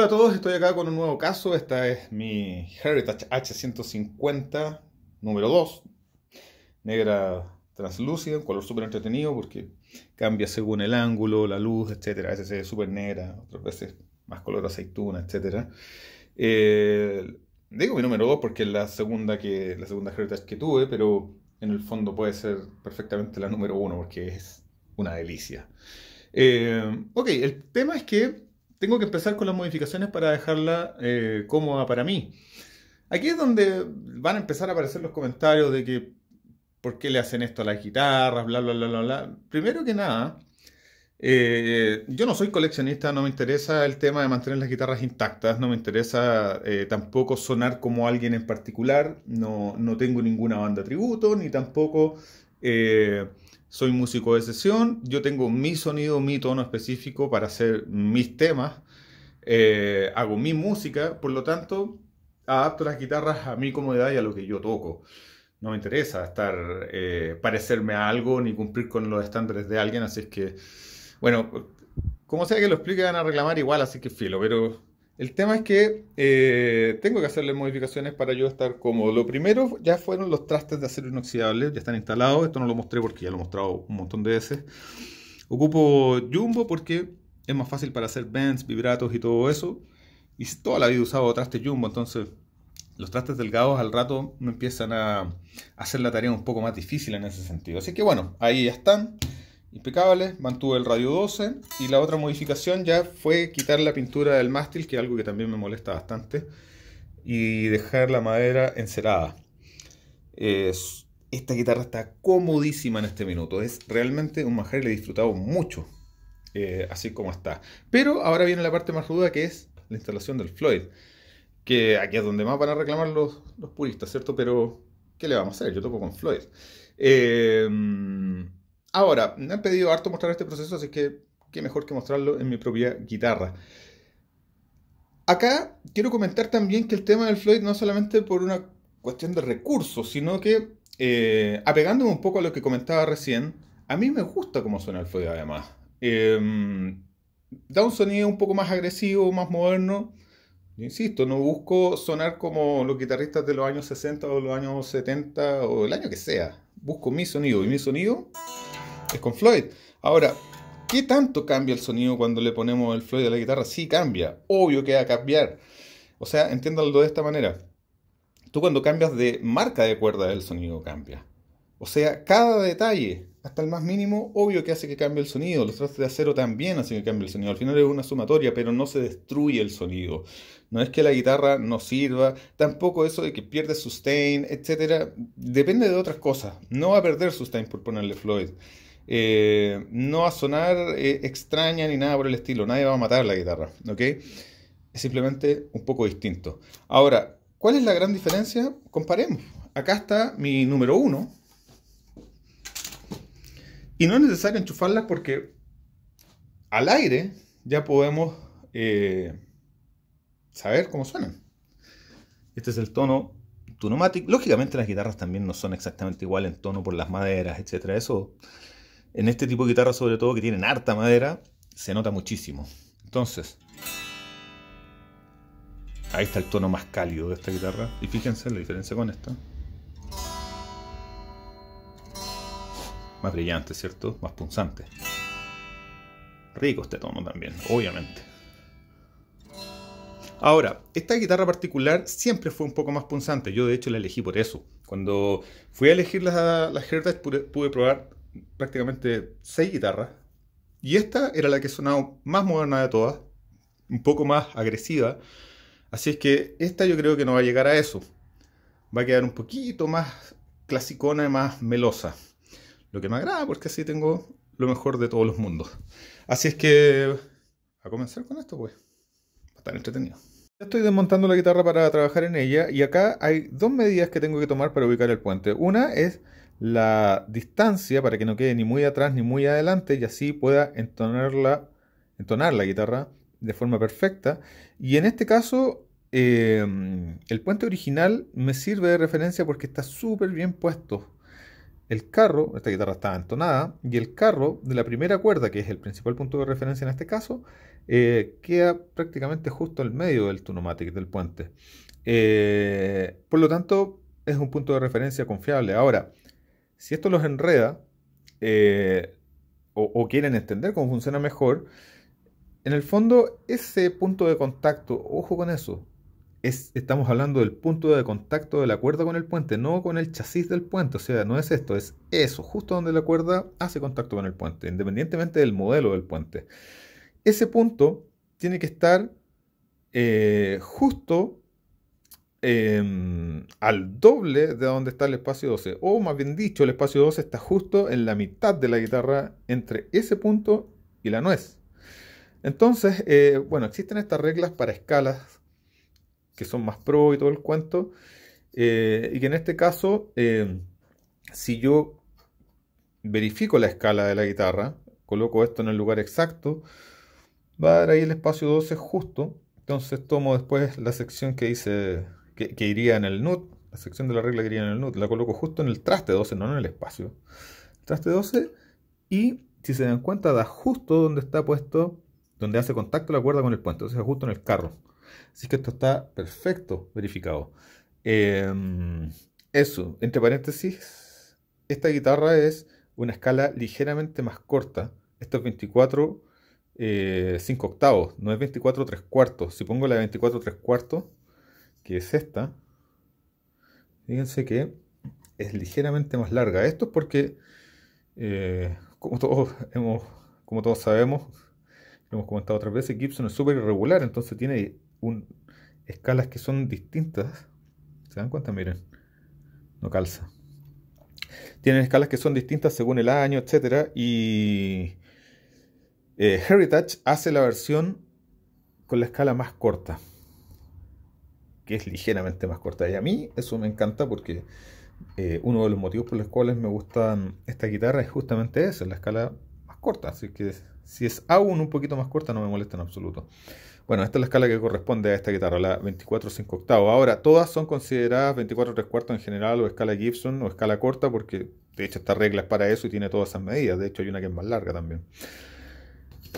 Hola a todos, estoy acá con un nuevo caso. Esta es mi Heritage H150 número 2. Negra translúcida, un color súper entretenido porque cambia según el ángulo, la luz, etc. A veces es súper negra, otras veces más color aceituna, etc. Eh, digo mi número 2 porque es la segunda, que, la segunda Heritage que tuve, pero en el fondo puede ser perfectamente la número 1 porque es una delicia. Eh, ok, el tema es que tengo que empezar con las modificaciones para dejarla eh, cómoda para mí. Aquí es donde van a empezar a aparecer los comentarios de que por qué le hacen esto a las guitarras, bla, bla, bla, bla, Primero que nada, eh, yo no soy coleccionista, no me interesa el tema de mantener las guitarras intactas, no me interesa eh, tampoco sonar como alguien en particular, no, tengo ninguna banda tributo, ni tampoco soy músico de sesión, yo tengo mi sonido, mi tono específico para hacer mis temas, eh, hago mi música, por lo tanto, adapto las guitarras a mi comodidad y a lo que yo toco. No me interesa estar, eh, parecerme a algo ni cumplir con los estándares de alguien, así es que, bueno, como sea que lo explique, a reclamar igual, así que filo, pero el tema es que eh, tengo que hacerle modificaciones para yo estar cómodo. Lo primero ya fueron los trastes de acero inoxidable, ya están instalados. Esto no lo mostré porque ya lo he mostrado un montón de veces. Ocupo Jumbo porque es más fácil para hacer bends, vibratos y todo eso. Y toda la vida he usado trastes Jumbo, entonces los trastes delgados al rato me empiezan a hacer la tarea un poco más difícil en ese sentido. Así que bueno, ahí ya están impecable, mantuve el radio 12 y la otra modificación ya fue quitar la pintura del mástil, que es algo que también me molesta bastante, y dejar la madera encerada. esta guitarra está comodísima en este minuto, es realmente un manjar y le he disfrutado mucho, eh, así como está. Pero ahora viene la parte más ruda que es la instalación del Floyd, que aquí es donde más van a reclamar los, los puristas, ¿cierto? Pero, ¿qué le vamos a hacer? Yo toco con Floyd. Eh, Ahora, me han pedido harto mostrar este proceso, así que qué mejor que mostrarlo en mi propia guitarra. Acá quiero comentar también que el tema del Floyd no es solamente por una cuestión de recursos, sino que eh, apegándome un poco a lo que comentaba recién, a mí me gusta cómo suena el Floyd además. Em, da un sonido un poco más agresivo, más moderno, insisto, no busco sonar como los guitarristas de los años 60 o los años 70 o el año que sea. Busco mi sonido y mi sonido es con Floyd. Ahora, ¿qué tanto cambia el sonido cuando le ponemos el Floyd a la guitarra? Sí cambia, obvio que va a cambiar. O sea, entiéndalo de esta manera. Tú cuando cambias de marca de cuerda, el sonido cambia. O sea, cada detalle hasta el más mínimo, obvio que hace que cambie el sonido. Los trastes de acero también hacen que cambie el sonido. Al final es una sumatoria, pero no se destruye el sonido. No es que la guitarra no sirva, tampoco eso de que pierde sustain, etc. Depende de otras cosas. No va a perder sustain por ponerle Floyd. Eh, no va a sonar eh, extraña ni nada por el estilo. Nadie va a matar la guitarra, ¿ok? Es simplemente un poco distinto. Ahora, ¿cuál es la gran diferencia? Comparemos. Acá está mi número uno, y no es necesario enchufarlas porque al aire ya podemos eh, saber cómo suenan. Este es el tono Tunomatic, Lógicamente las guitarras también no son exactamente igual en tono por las maderas, etc. Eso, en este tipo de guitarras sobre todo que tienen harta madera, se nota muchísimo. Entonces, ahí está el tono más cálido de esta guitarra. Y fíjense la diferencia con esta. más brillante, ¿cierto? Más punzante. Rico este tono también, obviamente. Ahora, esta guitarra particular siempre fue un poco más punzante. Yo de hecho la elegí por eso. Cuando fui a elegir las, las pude, probar prácticamente seis guitarras. Y esta era la que sonaba más moderna de todas, un poco más agresiva. Así es que esta yo creo que no va a llegar a eso. Va a quedar un poquito más clasicona y más melosa. Lo que me agrada porque así tengo lo mejor de todos los mundos. Así es que a comenzar con esto, pues. Va a estar entretenido. Ya estoy desmontando la guitarra para trabajar en ella y acá hay dos medidas que tengo que tomar para ubicar el puente. Una es la distancia para que no quede ni muy atrás ni muy adelante y así pueda entonar la guitarra de forma perfecta. Y en este caso eh, el puente original me sirve de referencia porque está súper bien puesto el carro, esta guitarra está entonada, y el carro de la primera cuerda, que es el principal punto de referencia en este caso, eh, queda prácticamente justo al medio del Tunomatic, del puente. Eh, por lo tanto, es un punto de referencia confiable. Ahora, si esto los enreda eh, o, o, quieren entender cómo funciona mejor, en el fondo ese punto de contacto, ojo con eso, estamos hablando del punto de contacto de la cuerda con el puente, no con el chasis del puente. O sea, no es esto, es eso, justo donde la cuerda hace contacto con el puente, independientemente del modelo del puente. Ese punto tiene que estar eh, justo em, al doble de donde está el espacio 12. O más bien dicho, el espacio 12 está justo en la mitad de la guitarra entre ese punto y la nuez. Entonces, eh, bueno, existen estas reglas para escalas que son más pro y todo el cuento. Eh, y que en este caso, eh, si yo verifico la escala de la guitarra, coloco esto en el lugar exacto, va a dar ahí el espacio 12 justo. Entonces tomo después la sección que dice que, iría en el nut, la sección de la regla que iría en el nut, la coloco justo en el traste 12, no en el espacio. Traste 12 y si se dan cuenta da justo donde está puesto, donde hace contacto la cuerda con el puente, Entonces sea, justo en el carro. Así que esto está perfecto verificado. Em, eso, entre paréntesis, esta guitarra es una escala ligeramente más corta. Esto es 24 5 eh, octavos, no es 24 3 cuartos. Si pongo la 24 3 cuartos, que es esta, fíjense que es ligeramente más larga. Esto es porque, eh, como, todos hemos, como todos sabemos, lo hemos comentado otras veces, Gibson es súper irregular, entonces tiene escalas que son distintas. ¿Se dan cuenta? Miren, no calza. Tienen escalas que son distintas según el año, etc. Y eh, Heritage hace la versión con la escala más corta, que es ligeramente más corta. Y a mí eso me encanta porque eh, uno de los motivos por los cuales me gustan esta guitarra es justamente eso, la escala más corta. Así que si es aún un poquito más corta no me molesta en absoluto. Bueno, esta es la escala que corresponde a esta guitarra, la 24 5 octavos. Ahora, todas son consideradas 24 3 cuartos en general, o escala Gibson, o escala corta, porque de hecho esta regla es para eso y tiene todas esas medidas. De hecho, hay una que es más larga también.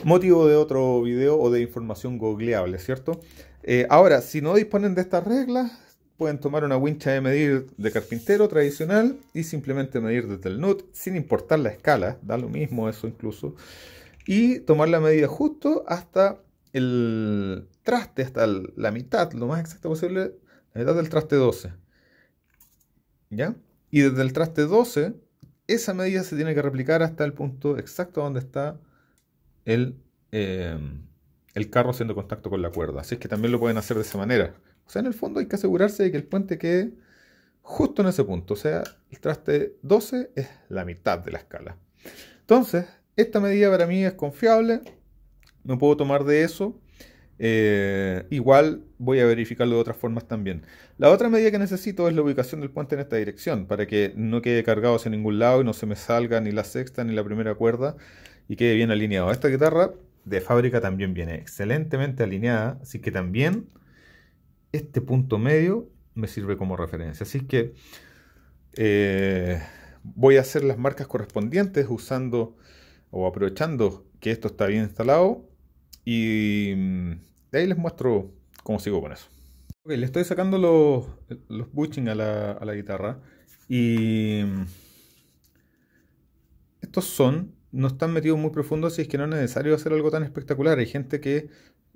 Motivo de otro video o de información googleable, ¿cierto? Eh, ahora, si no disponen de estas reglas, pueden tomar una wincha de medir de carpintero tradicional y simplemente medir desde el nut, sin importar la escala, da lo mismo eso incluso, y tomar la medida justo hasta el traste hasta la mitad, lo más exacto posible, la mitad del traste 12. ¿Ya? Y desde el traste 12, esa medida se tiene que replicar hasta el punto exacto donde está el, em, el carro haciendo contacto con la cuerda. Así es que también lo pueden hacer de esa manera. O sea, en el fondo hay que asegurarse de que el puente quede justo en ese punto. O sea, el traste 12 es la mitad de la escala. Entonces, esta medida para mí es confiable no puedo tomar de eso. Eh, igual voy a verificarlo de otras formas también. La otra medida que necesito es la ubicación del puente en esta dirección, para que no quede cargado hacia ningún lado y no se me salga ni la sexta ni la primera cuerda y quede bien alineado. Esta guitarra de fábrica también viene excelentemente alineada, así que también este punto medio me sirve como referencia. Así que eh, voy a hacer las marcas correspondientes usando o aprovechando que esto está bien instalado y mm, ahí les muestro cómo sigo con eso. Ok, le estoy sacando los, los a la, guitarra. Y mm, estos son, no están metidos muy profundos así es que no es necesario hacer algo tan espectacular. Hay gente que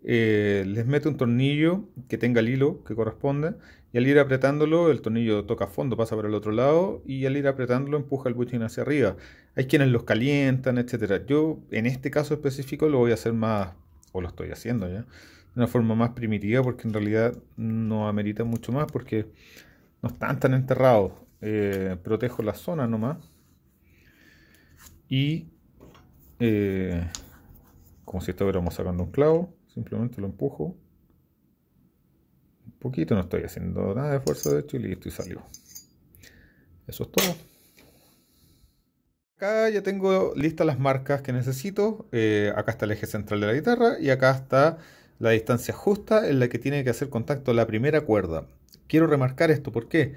eh, les mete un tornillo que tenga el hilo que corresponde y al ir apretándolo el tornillo toca fondo, pasa por el otro lado y al ir apretándolo empuja el butching hacia arriba. Hay quienes los calientan, etc. Yo en este caso específico lo voy a hacer más o lo estoy haciendo ya, de una forma más primitiva porque en realidad no amerita mucho más porque no están tan enterrados. Eh, protejo la zona nomás. Y eh, como si estuviéramos sacando un clavo, simplemente lo empujo. Un poquito, no estoy haciendo nada de fuerza de hecho y listo y salió. Eso es todo ya tengo listas las marcas que necesito. Eh, acá está el eje central de la guitarra y acá está la distancia justa en la que tiene que hacer contacto la primera cuerda. Quiero remarcar esto, ¿por qué?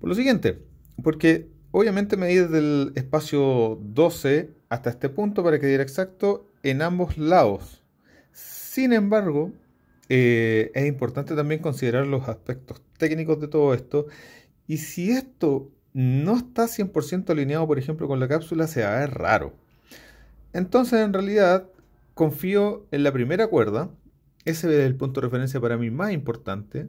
Por lo siguiente, porque obviamente medí desde el espacio 12 hasta este punto para que diera exacto en ambos lados. Sin embargo, eh, es importante también considerar los aspectos técnicos de todo esto. Y si esto no está 100% alineado, por ejemplo, con la cápsula, se va a raro. Entonces, en realidad, confío en la primera cuerda. Ese es el punto de referencia para mí más importante.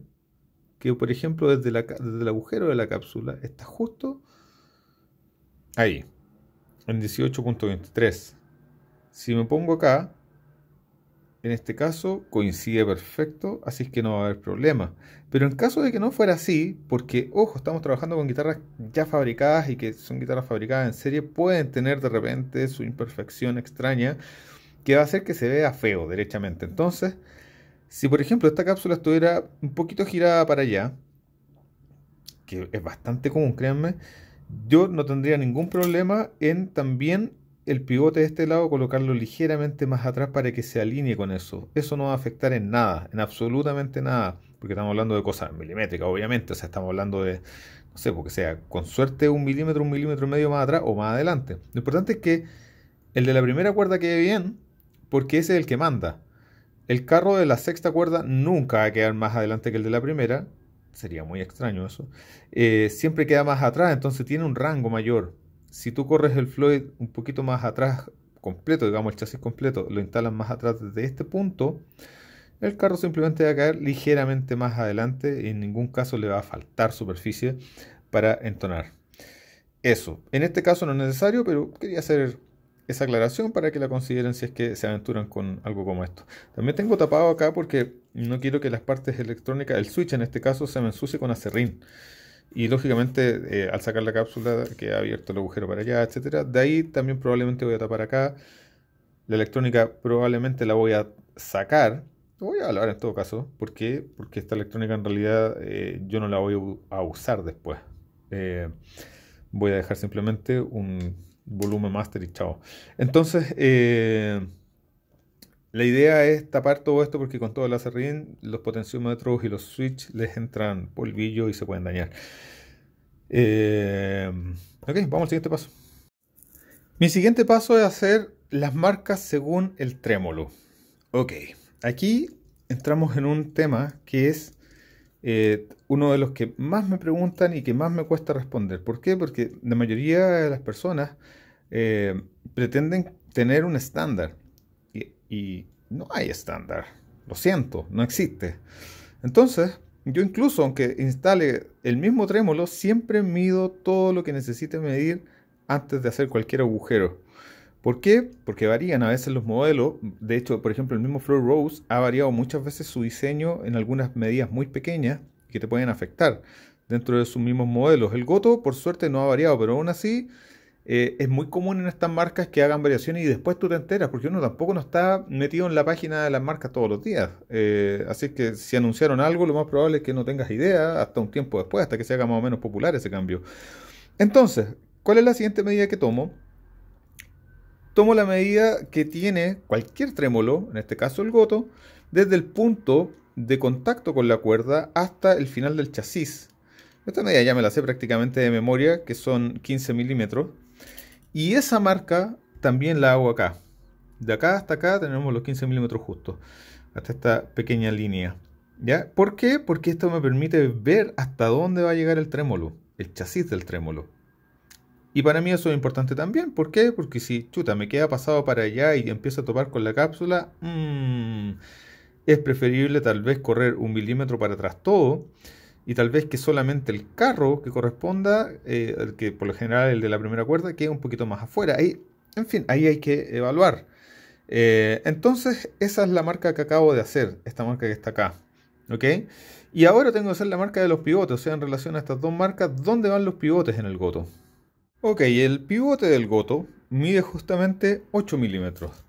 Que, por ejemplo, desde, el agujero de la cápsula está justo ahí, en 18.23. Si me pongo acá, en este caso coincide perfecto, así que no va a haber problema. Pero en caso de que no fuera así, porque ojo, estamos trabajando con guitarras ya fabricadas y que son guitarras fabricadas en serie, pueden tener de repente su imperfección extraña que va a hacer que se vea feo derechamente. Entonces, si por ejemplo esta cápsula estuviera un poquito girada para allá, que es bastante común, créanme, yo no tendría ningún problema en también el pivote de este lado colocarlo ligeramente más atrás para que se alinee con eso. Eso no va a afectar en nada, en absolutamente nada, porque estamos hablando de cosas milimétricas, obviamente, o sea, estamos hablando de, no sé, porque sea con suerte un milímetro, un milímetro y medio más atrás o más adelante. Lo importante es que el de la primera cuerda quede bien, porque ese es el que manda. El carro de la sexta cuerda nunca va a quedar más adelante que el de la primera, sería muy extraño eso. Eh, siempre queda más atrás, entonces tiene un rango mayor si tú corres el Floyd un poquito más atrás, completo, digamos el chasis completo, lo instalan más atrás desde este punto, el carro simplemente va a caer ligeramente más adelante y en ningún caso le va a faltar superficie para entonar. Eso, en este caso no es necesario, pero quería hacer esa aclaración para que la consideren si es que se aventuran con algo como esto. También tengo tapado acá porque no quiero que las partes electrónicas, el switch en este caso, se me ensucie con acerrín. Y lógicamente, eh, al sacar la cápsula, que ha abierto el agujero para allá, etcétera. De ahí también probablemente voy a tapar acá. La electrónica probablemente la voy a sacar. Voy a hablar en todo caso. ¿Por qué? Porque esta electrónica en realidad eh, yo no la voy a usar después. Eh, voy a dejar simplemente un volumen master y chao. Entonces, la idea es tapar todo esto porque con todo el acerrín, los potenciómetros y los switches les entran polvillo y se pueden dañar. Eh, ok, vamos al siguiente paso. Mi siguiente paso es hacer las marcas según el trémolo. Ok, aquí entramos en un tema que es eh, uno de los que más me preguntan y que más me cuesta responder. ¿Por qué? Porque la mayoría de las personas eh, pretenden tener un estándar. Y no hay estándar. Lo siento, no existe. Entonces, yo incluso aunque instale el mismo trémolo, siempre mido todo lo que necesite medir antes de hacer cualquier agujero. ¿Por qué? Porque varían a veces los modelos. De hecho, por ejemplo, el mismo Flow Rose ha variado muchas veces su diseño en algunas medidas muy pequeñas que te pueden afectar dentro de sus mismos modelos. El Goto, por suerte, no ha variado, pero aún así eh, es muy común en estas marcas que hagan variaciones y después tú te enteras, porque uno tampoco no está metido en la página de las marcas todos los días. Eh, así que si anunciaron algo, lo más probable es que no tengas idea hasta un tiempo después, hasta que se haga más o menos popular ese cambio. Entonces, ¿cuál es la siguiente medida que tomo? Tomo la medida que tiene cualquier trémolo, en este caso el goto, desde el punto de contacto con la cuerda hasta el final del chasis. Esta medida ya me la sé prácticamente de memoria, que son 15 milímetros. Y esa marca también la hago acá. De acá hasta acá tenemos los 15 milímetros justos. Hasta esta pequeña línea. ¿Ya? ¿Por qué? Porque esto me permite ver hasta dónde va a llegar el trémolo. El chasis del trémolo. Y para mí eso es importante también. ¿Por qué? Porque si, chuta, me queda pasado para allá y empiezo a topar con la cápsula, mm, es preferible tal vez correr un milímetro para atrás todo y tal vez que solamente el carro que corresponda, eh, el que por lo general el de la primera cuerda, quede un poquito más afuera. Ahí, en fin, ahí hay que evaluar. Eh, entonces, esa es la marca que acabo de hacer, esta marca que está acá. ¿Ok? Y ahora tengo que hacer la marca de los pivotes, o sea, en relación a estas dos marcas, ¿dónde van los pivotes en el goto? Ok, el pivote del goto mide justamente 8 milímetros.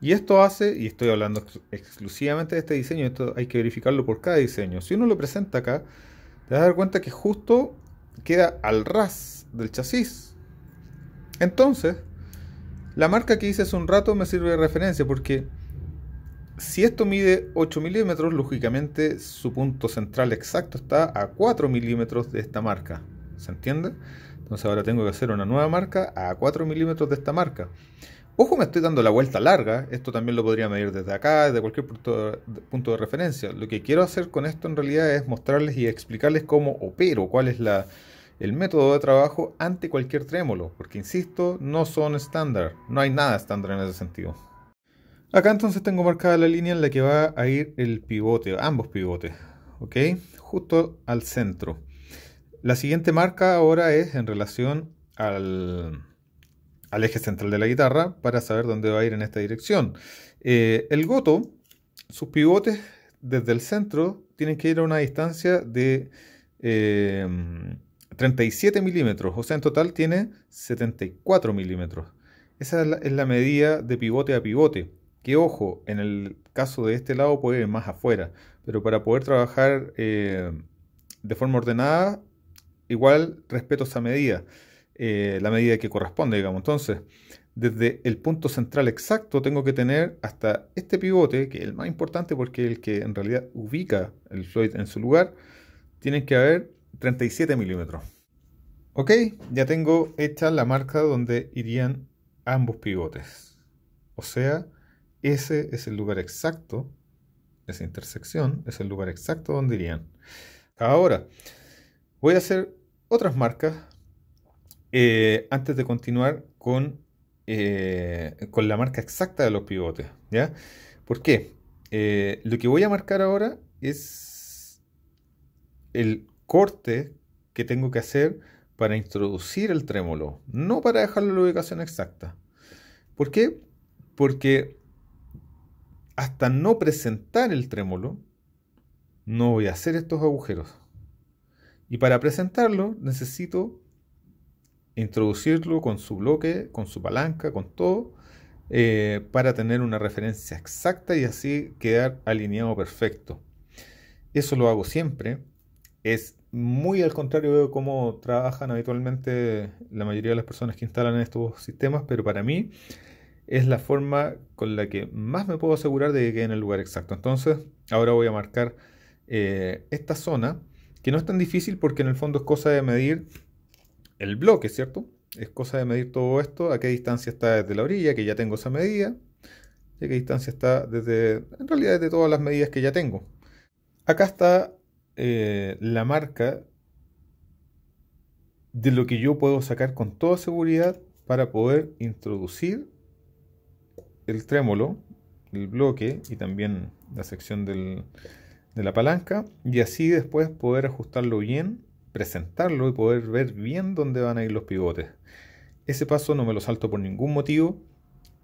Y esto hace, y estoy hablando exclusivamente de este diseño, esto hay que verificarlo por cada diseño. Si uno lo presenta acá, te vas a dar cuenta que justo queda al ras del chasis. Entonces, la marca que hice hace un rato me sirve de referencia porque si esto mide 8 milímetros, lógicamente su punto central exacto está a 4 milímetros de esta marca. ¿Se entiende? Entonces ahora tengo que hacer una nueva marca a 4 milímetros de esta marca. Ojo, me estoy dando la vuelta larga. Esto también lo podría medir desde acá, desde cualquier punto de, referencia. Lo que quiero hacer con esto en realidad es mostrarles y explicarles cómo opero, cuál es el método de trabajo ante cualquier trémolo, porque insisto, no son estándar, no hay nada estándar en ese sentido. Acá entonces tengo marcada la línea en la que va a ir el pivote, ambos pivotes, ¿ok? Justo al centro. La siguiente marca ahora es en relación al, al eje central de la guitarra para saber dónde va a ir en esta dirección. Eh, el goto, sus pivotes desde el centro tienen que ir a una distancia de 37 eh, milímetros, o sea, en total tiene 74 milímetros. Esa es la, medida de pivote a pivote, que ojo, en el caso de este lado puede ir más afuera, pero para poder trabajar eh, de forma ordenada, igual respeto esa medida. Eh, la medida que corresponde, digamos. Entonces, desde el punto central exacto tengo que tener hasta este pivote, que es el más importante porque es el que en realidad ubica el Floyd en su lugar, tiene que haber 37 milímetros. Ok, ya tengo hecha la marca donde irían ambos pivotes. O sea, ese es el lugar exacto, esa intersección es el lugar exacto donde irían. Ahora, voy a hacer otras marcas eh, antes de continuar con, eh, con la marca exacta de los pivotes. ¿ya? ¿Por qué? Eh, lo que voy a marcar ahora es el corte que tengo que hacer para introducir el trémolo, no para dejarlo en la ubicación exacta. ¿Por qué? Porque hasta no presentar el trémolo, no voy a hacer estos agujeros. Y para presentarlo necesito introducirlo con su bloque, con su palanca, con todo, eh, para tener una referencia exacta y así quedar alineado perfecto. Eso lo hago siempre. Es muy al contrario de cómo trabajan habitualmente la mayoría de las personas que instalan estos sistemas, pero para mí es la forma con la que más me puedo asegurar de que quede en el lugar exacto. Entonces, ahora voy a marcar eh, esta zona, que no es tan difícil porque en el fondo es cosa de medir el bloque, ¿cierto? Es cosa de medir todo esto, a qué distancia está desde la orilla, que ya tengo esa medida, y a qué distancia está desde, en realidad desde todas las medidas que ya tengo. Acá está eh, la marca de lo que yo puedo sacar con toda seguridad para poder introducir el trémolo, el bloque y también la sección del, de la palanca y así después poder ajustarlo bien presentarlo y poder ver bien dónde van a ir los pivotes. Ese paso no me lo salto por ningún motivo.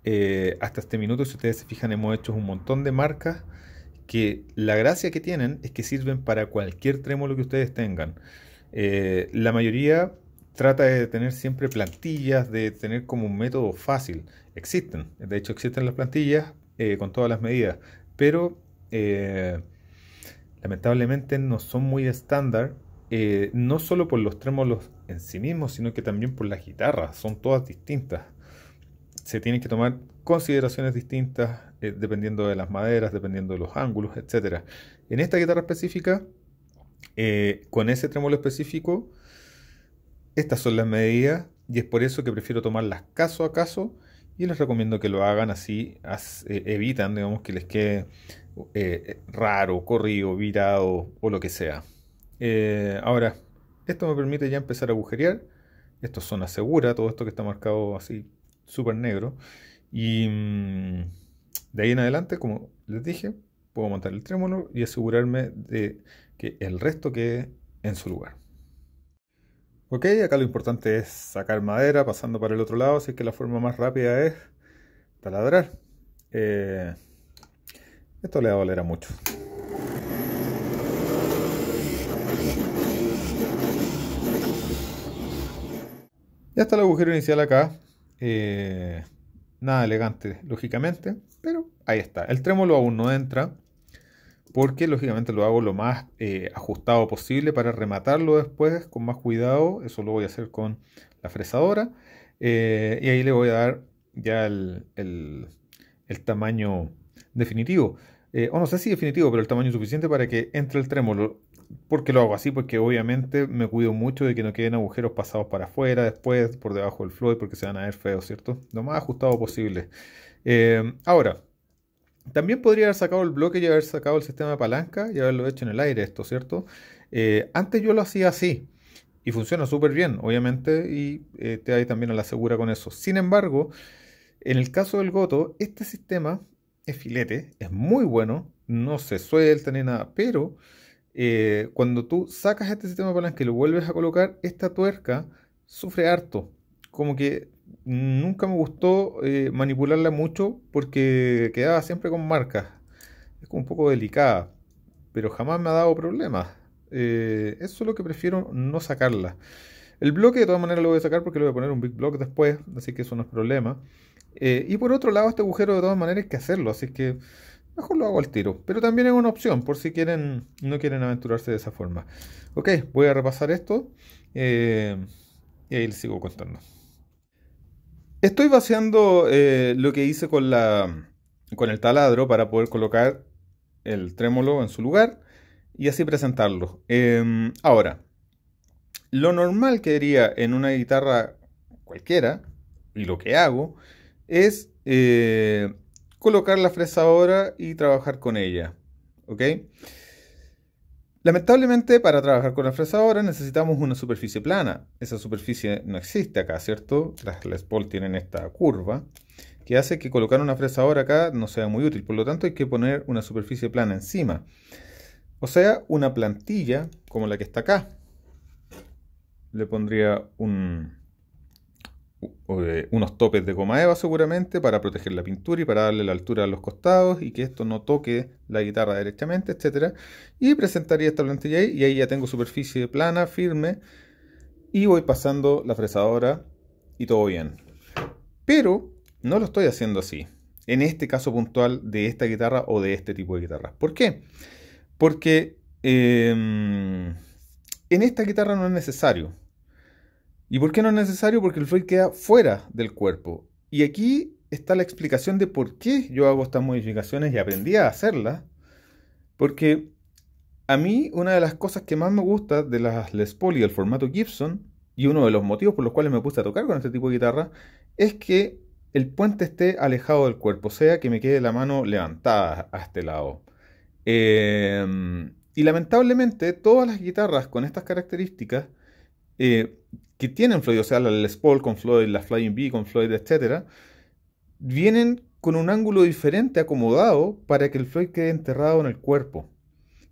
Eh, hasta este minuto, si ustedes se fijan, hemos hecho un montón de marcas que la gracia que tienen es que sirven para cualquier trémolo que ustedes tengan. Eh, la mayoría trata de tener siempre plantillas, de tener como un método fácil. Existen, de hecho existen las plantillas eh, con todas las medidas, pero lamentablemente no son muy estándar eh, no solo por los trémolos en sí mismos, sino que también por las guitarras, son todas distintas. Se tienen que tomar consideraciones distintas eh, dependiendo de las maderas, dependiendo de los ángulos, etcétera. En esta guitarra específica, eh, con ese trémolo específico, estas son las medidas y es por eso que prefiero tomarlas caso a caso y les recomiendo que lo hagan así, evitan digamos que les quede raro, corrido, virado o lo que sea. Eh, ahora, esto me permite ya empezar a agujerear. Esto es zona segura, todo esto que está marcado así súper negro. Y mm, de ahí en adelante, como les dije, puedo montar el trémolo y asegurarme de que el resto quede en su lugar. Ok, acá lo importante es sacar madera pasando para el otro lado, así que la forma más rápida es taladrar. Eh, esto le va a a mucho. Ya está el agujero inicial acá. Eh, nada elegante, lógicamente, pero ahí está. El trémolo aún no entra, porque lógicamente lo hago lo más eh, ajustado posible para rematarlo después con más cuidado. Eso lo voy a hacer con la fresadora. Eh, y ahí le voy a dar ya el, el tamaño definitivo. o no sé si definitivo, pero el tamaño suficiente para que entre el trémolo porque lo hago así, porque obviamente me cuido mucho de que no queden agujeros pasados para afuera, después por debajo del floyd, porque se van a ver feos, ¿cierto? Lo más ajustado posible. Eh, ahora, también podría haber sacado el bloque y haber sacado el sistema de palanca y haberlo hecho en el aire, esto, ¿cierto? Eh, antes yo lo hacía así y funciona súper bien, obviamente, y eh, te da también a la segura con eso. Sin embargo, en el caso del Goto, este sistema es filete, es muy bueno, no se suelta ni nada, pero eh, cuando tú sacas este sistema de palanca y lo vuelves a colocar, esta tuerca sufre harto. Como que nunca me gustó eh, manipularla mucho porque quedaba siempre con marcas. Es como un poco delicada, pero jamás me ha dado problemas. Eh, eso es lo que prefiero no sacarla. El bloque de todas maneras lo voy a sacar porque le voy a poner un big block después, así que eso no es problema. y por otro lado, este agujero de todas maneras hay que hacerlo, así que mejor lo hago al tiro. Pero también es una opción por si quieren, no quieren aventurarse de esa forma. Ok, voy a repasar esto eh, y ahí les sigo contando. Estoy vaciando eh, lo que hice con, la, con el taladro para poder colocar el trémolo en su lugar y así presentarlo. Em, ahora, lo normal que haría en una guitarra cualquiera, y lo que hago, es eh, colocar la fresadora y trabajar con ella. ¿Ok? Lamentablemente, para trabajar con la fresadora necesitamos una superficie plana. Esa superficie no existe acá, ¿cierto? Las Les Paul tienen esta curva que hace que colocar una fresadora acá no sea muy útil. Por lo tanto, hay que poner una superficie plana encima. O sea, una plantilla como la que está acá. Le pondría un, eh, unos topes de goma eva seguramente para proteger la pintura y para darle la altura a los costados y que esto no toque la guitarra ...derechamente, etc. Y presentaría esta plantilla y ahí ya tengo superficie plana, firme y voy pasando la fresadora y todo bien. Pero no lo estoy haciendo así, en este caso puntual de esta guitarra o de este tipo de guitarras. ¿Por qué? Porque em, en esta guitarra no es necesario ¿Y por qué no es necesario? Porque el fluido queda fuera del cuerpo. Y aquí está la explicación de por qué yo hago estas modificaciones y aprendí a hacerlas. Porque a mí una de las cosas que más me gusta de las Les Paul y el formato Gibson, y uno de los motivos por los cuales me puse a tocar con este tipo de guitarra, es que el puente esté alejado del cuerpo, o sea que me quede la mano levantada a este lado. Em, y lamentablemente todas las guitarras con estas características eh, que tienen Floyd, o sea, la Les con Floyd, la Flying B con Floyd, etc., vienen con un ángulo diferente acomodado para que el Floyd quede enterrado en el cuerpo.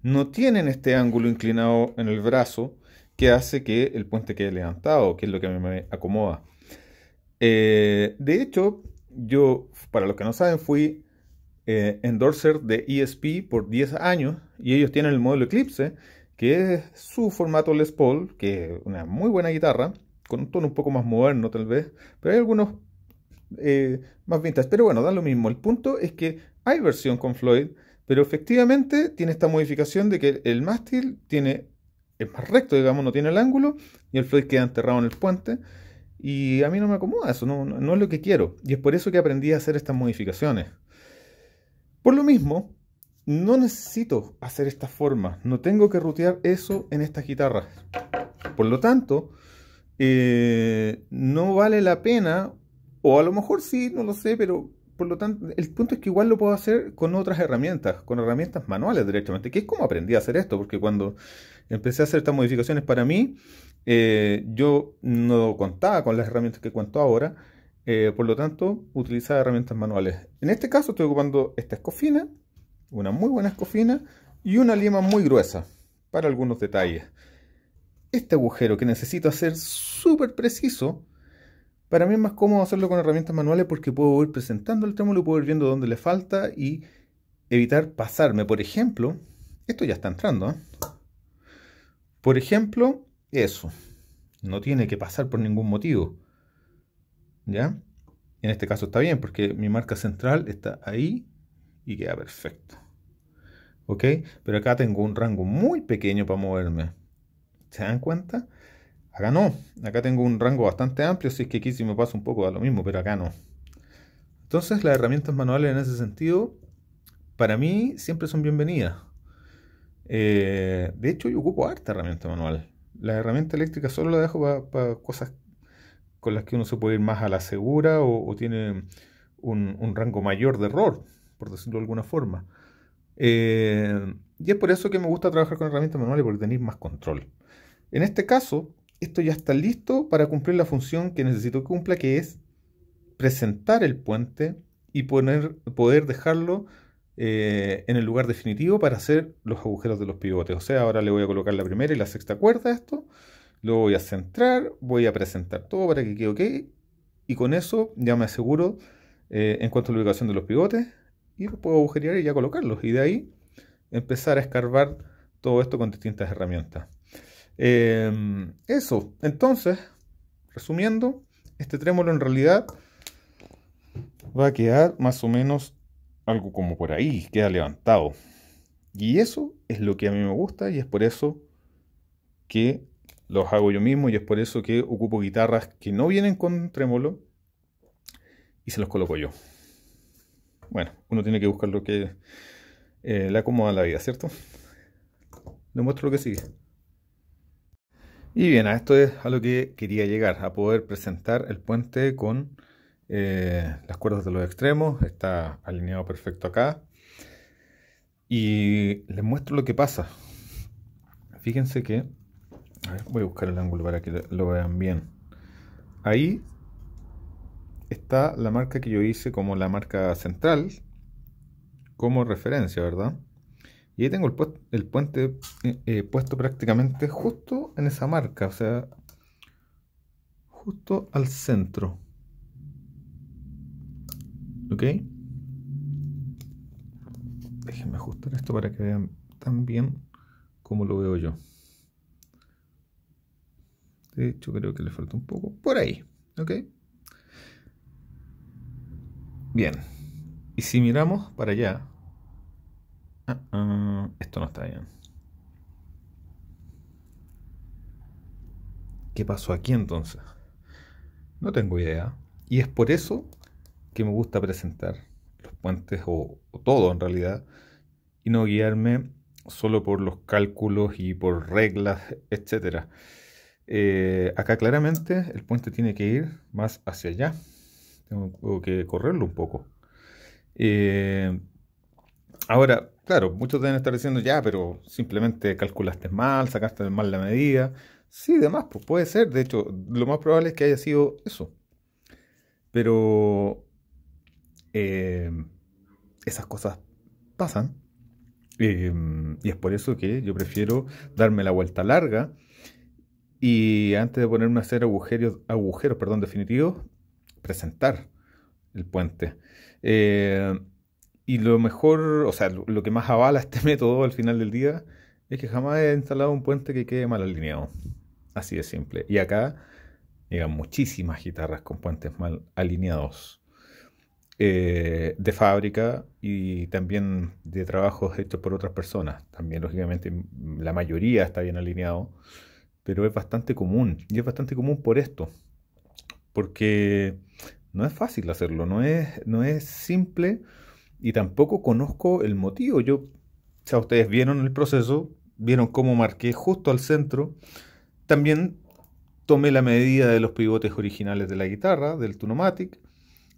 No tienen este ángulo inclinado en el brazo que hace que el puente quede levantado, que es lo que me acomoda. Eh, de hecho, yo, para los que no saben, fui eh, endorser de ESP por 10 años y ellos tienen el modelo Eclipse que es su formato Les Paul, que es una muy buena guitarra, con un tono un poco más moderno tal vez, pero hay algunos eh, más vintage. Pero bueno, da lo mismo. El punto es que hay versión con Floyd, pero efectivamente tiene esta modificación de que el mástil tiene, es más recto, digamos, no tiene el ángulo, y el Floyd queda enterrado en el puente. Y a mí no me acomoda eso, no, no es lo que quiero. Y es por eso que aprendí a hacer estas modificaciones. Por lo mismo, no necesito hacer esta forma no tengo que rutear eso en estas guitarra Por lo tanto, eh, no vale la pena, o a lo mejor sí, no lo sé, pero por lo tanto, el punto es que igual lo puedo hacer con otras herramientas, con herramientas manuales directamente, que es como aprendí a hacer esto, porque cuando empecé a hacer estas modificaciones para mí, eh, yo no contaba con las herramientas que cuento ahora, eh, por lo tanto, utilizaba herramientas manuales. En este caso estoy ocupando esta escofina, una muy buena escofina y una lima muy gruesa para algunos detalles. Este agujero que necesito hacer súper preciso, para mí es más cómodo hacerlo con herramientas manuales porque puedo ir presentando el trémolo y puedo ir viendo dónde le falta y evitar pasarme. Por ejemplo, esto ya está entrando. ¿eh? Por ejemplo, eso. No tiene que pasar por ningún motivo. ¿Ya? En este caso está bien porque mi marca central está ahí y queda perfecto. ¿Ok? Pero acá tengo un rango muy pequeño para moverme. ¿Se dan cuenta? Acá no. Acá tengo un rango bastante amplio, si es que aquí si me pasa un poco da lo mismo, pero acá no. Entonces las herramientas manuales en ese sentido, para mí, siempre son bienvenidas. Eh, de hecho, yo ocupo harta herramienta manual. La herramienta eléctrica solo la dejo para cosas con las que uno se puede ir más a la segura o, tiene un rango mayor de error por decirlo de alguna forma. Eh, y es por eso que me gusta trabajar con herramientas manuales, porque tenéis más control. En este caso, esto ya está listo para cumplir la función que necesito que cumpla, que es presentar el puente y poner, poder dejarlo eh, en el lugar definitivo para hacer los agujeros de los pivotes. O sea, ahora le voy a colocar la primera y la sexta cuerda a esto, lo voy a centrar, voy a presentar todo para que quede ok, y con eso ya me aseguro eh, en cuanto a la ubicación de los pivotes, y puedo agujerear y ya colocarlos. Y de ahí empezar a escarbar todo esto con distintas herramientas. Em, eso, entonces, resumiendo, este trémolo en realidad va a quedar más o menos algo como por ahí, queda levantado. Y eso es lo que a mí me gusta y es por eso que los hago yo mismo y es por eso que ocupo guitarras que no vienen con trémolo y se los coloco yo. Bueno, uno tiene que buscar lo que eh, le acomoda la vida, ¿cierto? Le muestro lo que sigue. Y bien, a esto es a lo que quería llegar, a poder presentar el puente con eh, las cuerdas de los extremos, está alineado perfecto acá. Y les muestro lo que pasa. Fíjense que, a ver, voy a buscar el ángulo para que lo vean bien. Ahí está la marca que yo hice como la marca central, como referencia, ¿verdad? Y ahí tengo el, puente eh, eh, puesto prácticamente justo en esa marca, o sea, justo al centro. ¿Ok? Déjenme ajustar esto para que vean tan bien como lo veo yo. De hecho, creo que le falta un poco. Por ahí. ¿Ok? Bien. Y si miramos para allá... Ah, ah, esto no está bien. ¿Qué pasó aquí entonces? No tengo idea. Y es por eso que me gusta presentar los puentes o, todo en realidad y no guiarme solo por los cálculos y por reglas, etc. Eh, acá claramente el puente tiene que ir más hacia allá. Tengo que correrlo un poco. Eh, ahora, claro, muchos deben estar diciendo, ya, pero simplemente calculaste mal, sacaste mal la medida. Sí, demás, pues puede ser. De hecho, lo más probable es que haya sido eso. Pero eh, esas cosas pasan. Eh, y es por eso que yo prefiero darme la vuelta larga y antes de ponerme a hacer agujeros, agujeros perdón, definitivos, presentar el puente. Eh, y lo mejor, o sea, lo, que más avala este método al final del día es que jamás he instalado un puente que quede mal alineado. Así de simple. Y acá llegan muchísimas guitarras con puentes mal alineados. Eh, de fábrica y también de trabajos hechos por otras personas. También, lógicamente, la mayoría está bien alineado, pero es bastante común. Y es bastante común por esto, porque no es fácil hacerlo, no es, no es simple y tampoco conozco el motivo. Yo, o ustedes vieron el proceso, vieron cómo marqué justo al centro. También tomé la medida de los pivotes originales de la guitarra, del Tunomatic,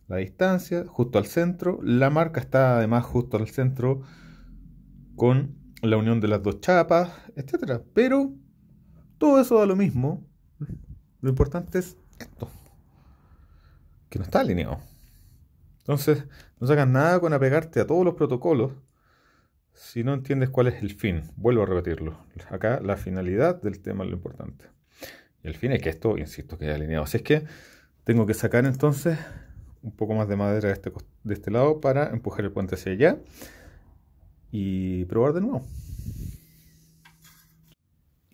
la distancia, justo al centro. La marca está además justo al centro con la unión de las dos chapas, etc. Pero todo eso da lo mismo. Lo importante es esto que no está alineado. Entonces, no sacas nada con apegarte a todos los protocolos si no entiendes cuál es el fin. Vuelvo a repetirlo. Acá la finalidad del tema es lo importante. Y el fin es que esto, insisto, quede alineado. Así es que tengo que sacar entonces un poco más de madera de este, de este lado para empujar el puente hacia allá y probar de nuevo.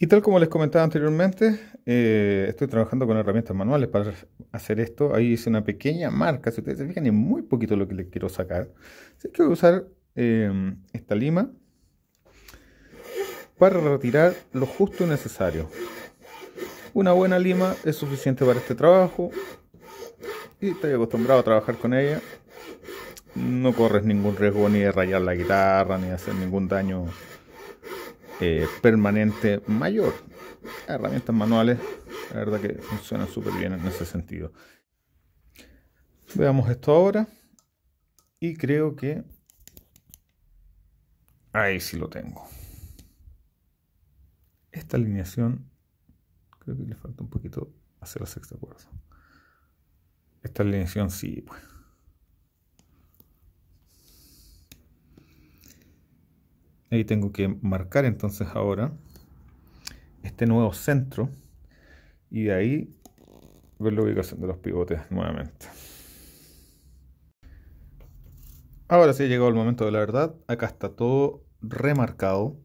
Y tal como les comentaba anteriormente, eh, estoy trabajando con herramientas manuales para hacer esto. Ahí hice una pequeña marca, si ustedes se fijan, es muy poquito lo que le quiero sacar. Así que voy a usar em, esta lima para retirar lo justo y necesario. Una buena lima es suficiente para este trabajo y estoy acostumbrado a trabajar con ella. No corres ningún riesgo ni de rayar la guitarra, ni de hacer ningún daño eh, permanente mayor. Herramientas manuales, la verdad que funcionan súper bien en ese sentido. Veamos esto ahora. Y creo que ahí sí lo tengo. Esta alineación, creo que le falta un poquito hacer la sexta cuerda. Esta alineación sí, pues. ahí tengo que marcar entonces ahora este nuevo centro y de ahí ver la ubicación de los pivotes nuevamente. Ahora sí ha llegado el momento de la verdad. Acá está todo remarcado.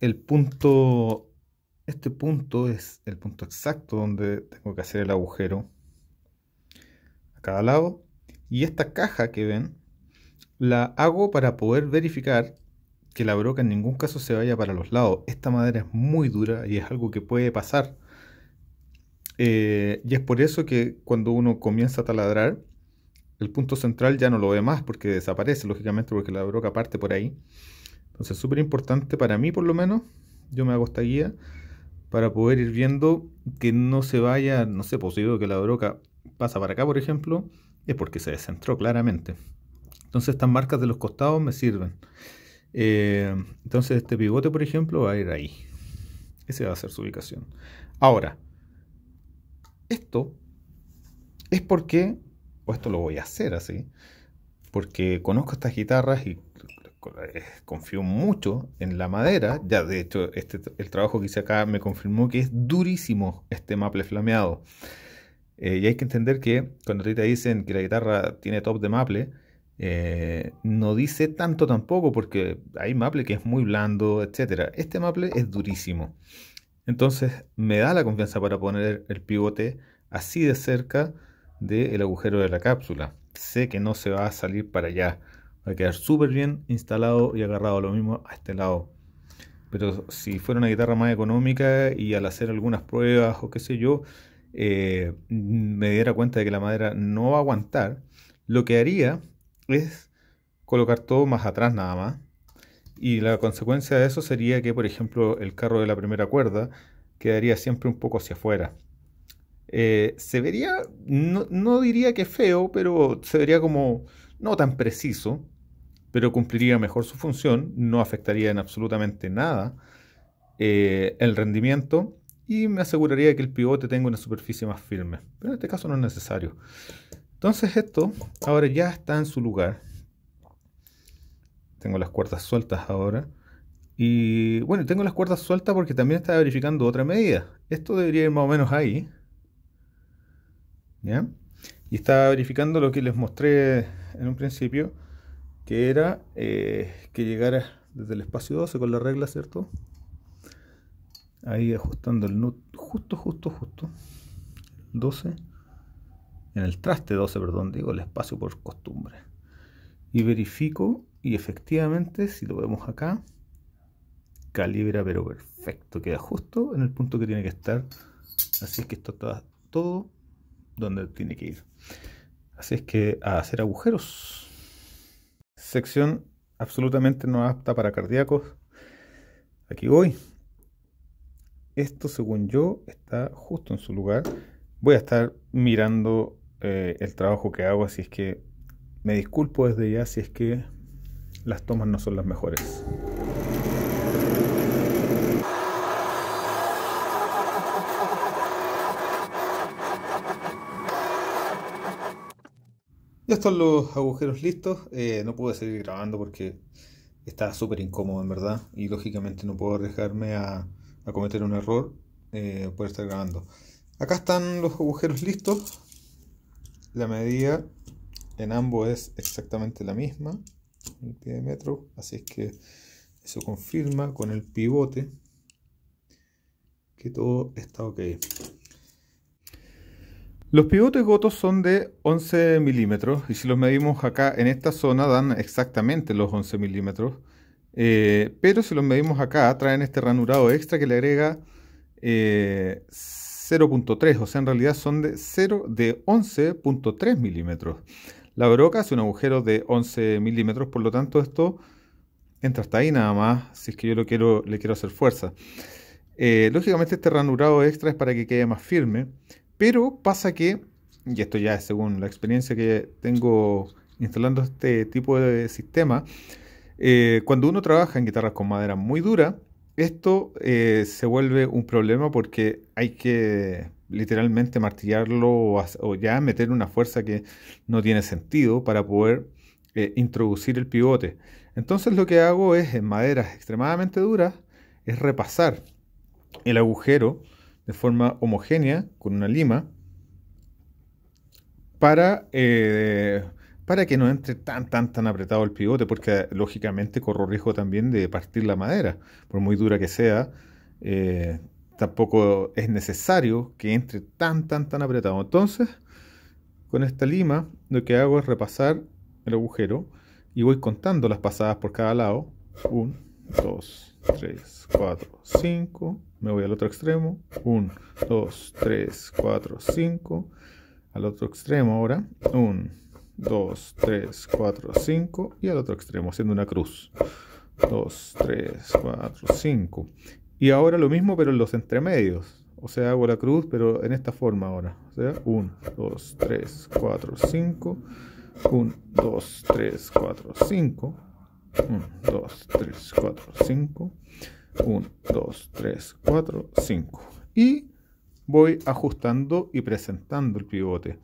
El punto, este punto es el punto exacto donde tengo que hacer el agujero a cada lado. Y esta caja que ven la hago para poder verificar que la broca en ningún caso se vaya para los lados. Esta madera es muy dura y es algo que puede pasar. Eh, y es por eso que cuando uno comienza a taladrar, el punto central ya no lo ve más porque desaparece, lógicamente, porque la broca parte por ahí. Entonces, súper importante para mí, por lo menos, yo me hago esta guía para poder ir viendo que no se vaya, no sé, posible pues, que la broca pasa para acá, por ejemplo, es porque se descentró claramente. Entonces, estas marcas de los costados me sirven. Eh, entonces este pivote, por ejemplo, va a ir ahí. Esa va a ser su ubicación. Ahora, esto es porque, o esto lo voy a hacer así, porque conozco estas guitarras y eh, confío mucho en la madera. Ya, de hecho, este, el trabajo que hice acá me confirmó que es durísimo este maple flameado. Eh, y hay que entender que cuando te dicen que la guitarra tiene top de maple, eh, no dice tanto tampoco porque hay maple que es muy blando, etc. Este maple es durísimo. Entonces me da la confianza para poner el pivote así de cerca del agujero de la cápsula. Sé que no se va a salir para allá. Va a quedar súper bien instalado y agarrado lo mismo a este lado. Pero si fuera una guitarra más económica y al hacer algunas pruebas o qué sé yo, eh, me diera cuenta de que la madera no va a aguantar, lo que haría es colocar todo más atrás nada más. Y la consecuencia de eso sería que, por ejemplo, el carro de la primera cuerda quedaría siempre un poco hacia afuera. Eh, se vería, no, diría que feo, pero se vería como no tan preciso, pero cumpliría mejor su función, no afectaría en absolutamente nada eh, el rendimiento y me aseguraría que el pivote tenga una superficie más firme. Pero en este caso no es necesario. Entonces esto ahora ya está en su lugar. Tengo las cuerdas sueltas ahora. Y bueno, tengo las cuerdas sueltas porque también estaba verificando otra medida. Esto debería ir más o menos ahí. ¿Ya? Y estaba verificando lo que les mostré en un principio, que era eh, que llegara desde el espacio 12 con la regla, ¿cierto? Ahí ajustando el nut justo, justo, justo. 12 en el traste 12, perdón, digo el espacio por costumbre. Y verifico y efectivamente, si lo vemos acá, calibra pero perfecto, queda justo en el punto que tiene que estar. Así es que esto está todo donde tiene que ir. Así es que a hacer agujeros. Sección absolutamente no apta para cardíacos. Aquí voy. Esto según yo está justo en su lugar. Voy a estar mirando eh, el trabajo que hago, así es que me disculpo desde ya si es que las tomas no son las mejores. Ya están los agujeros listos. Eh, no puedo seguir grabando porque está súper incómodo en verdad. Y lógicamente no puedo arriesgarme a, cometer un error eh, por estar grabando. Acá están los agujeros listos. La medida en ambos es exactamente la misma, el pie de metro, así es que eso confirma con el pivote que todo está ok. Los pivotes gotos son de 11 milímetros y si los medimos acá en esta zona dan exactamente los 11 milímetros. Eh, pero si los medimos acá traen este ranurado extra que le agrega eh, 0.3, o sea, en realidad son de 0 de 11.3 milímetros. La broca es un agujero de 11 milímetros, por lo tanto esto entra hasta ahí nada más, si es que yo lo quiero, le quiero hacer fuerza. Eh, lógicamente este ranurado extra es para que quede más firme, pero pasa que, y esto ya es según la experiencia que tengo instalando este tipo de sistema, eh, cuando uno trabaja en guitarras con madera muy dura, esto eh, se vuelve un problema porque hay que literalmente martillarlo o, ya meter una fuerza que no tiene sentido para poder eh, introducir el pivote. Entonces lo que hago es en maderas extremadamente duras es repasar el agujero de forma homogénea con una lima para eh, para que no entre tan, tan, tan apretado el pivote, porque lógicamente corro riesgo también de partir la madera, por muy dura que sea. Eh, tampoco es necesario que entre tan, tan, tan apretado. Entonces, con esta lima, lo que hago es repasar el agujero y voy contando las pasadas por cada lado. 1, 2, 3, 4, 5. Me voy al otro extremo. 1, 2, 3, 4, 5. Al otro extremo ahora. 1, 2, 3, 4, 5 y al otro extremo haciendo una cruz. 2, 3, 4, 5. Y ahora lo mismo pero en los entremedios. O sea, hago la cruz pero en esta forma ahora. O sea, 1, 2, 3, 4, 5. 1, 2, 3, 4, 5. 1, 2, 3, 4, 5. 1, 2, 3, 4, 5. Y voy ajustando y presentando el pivote.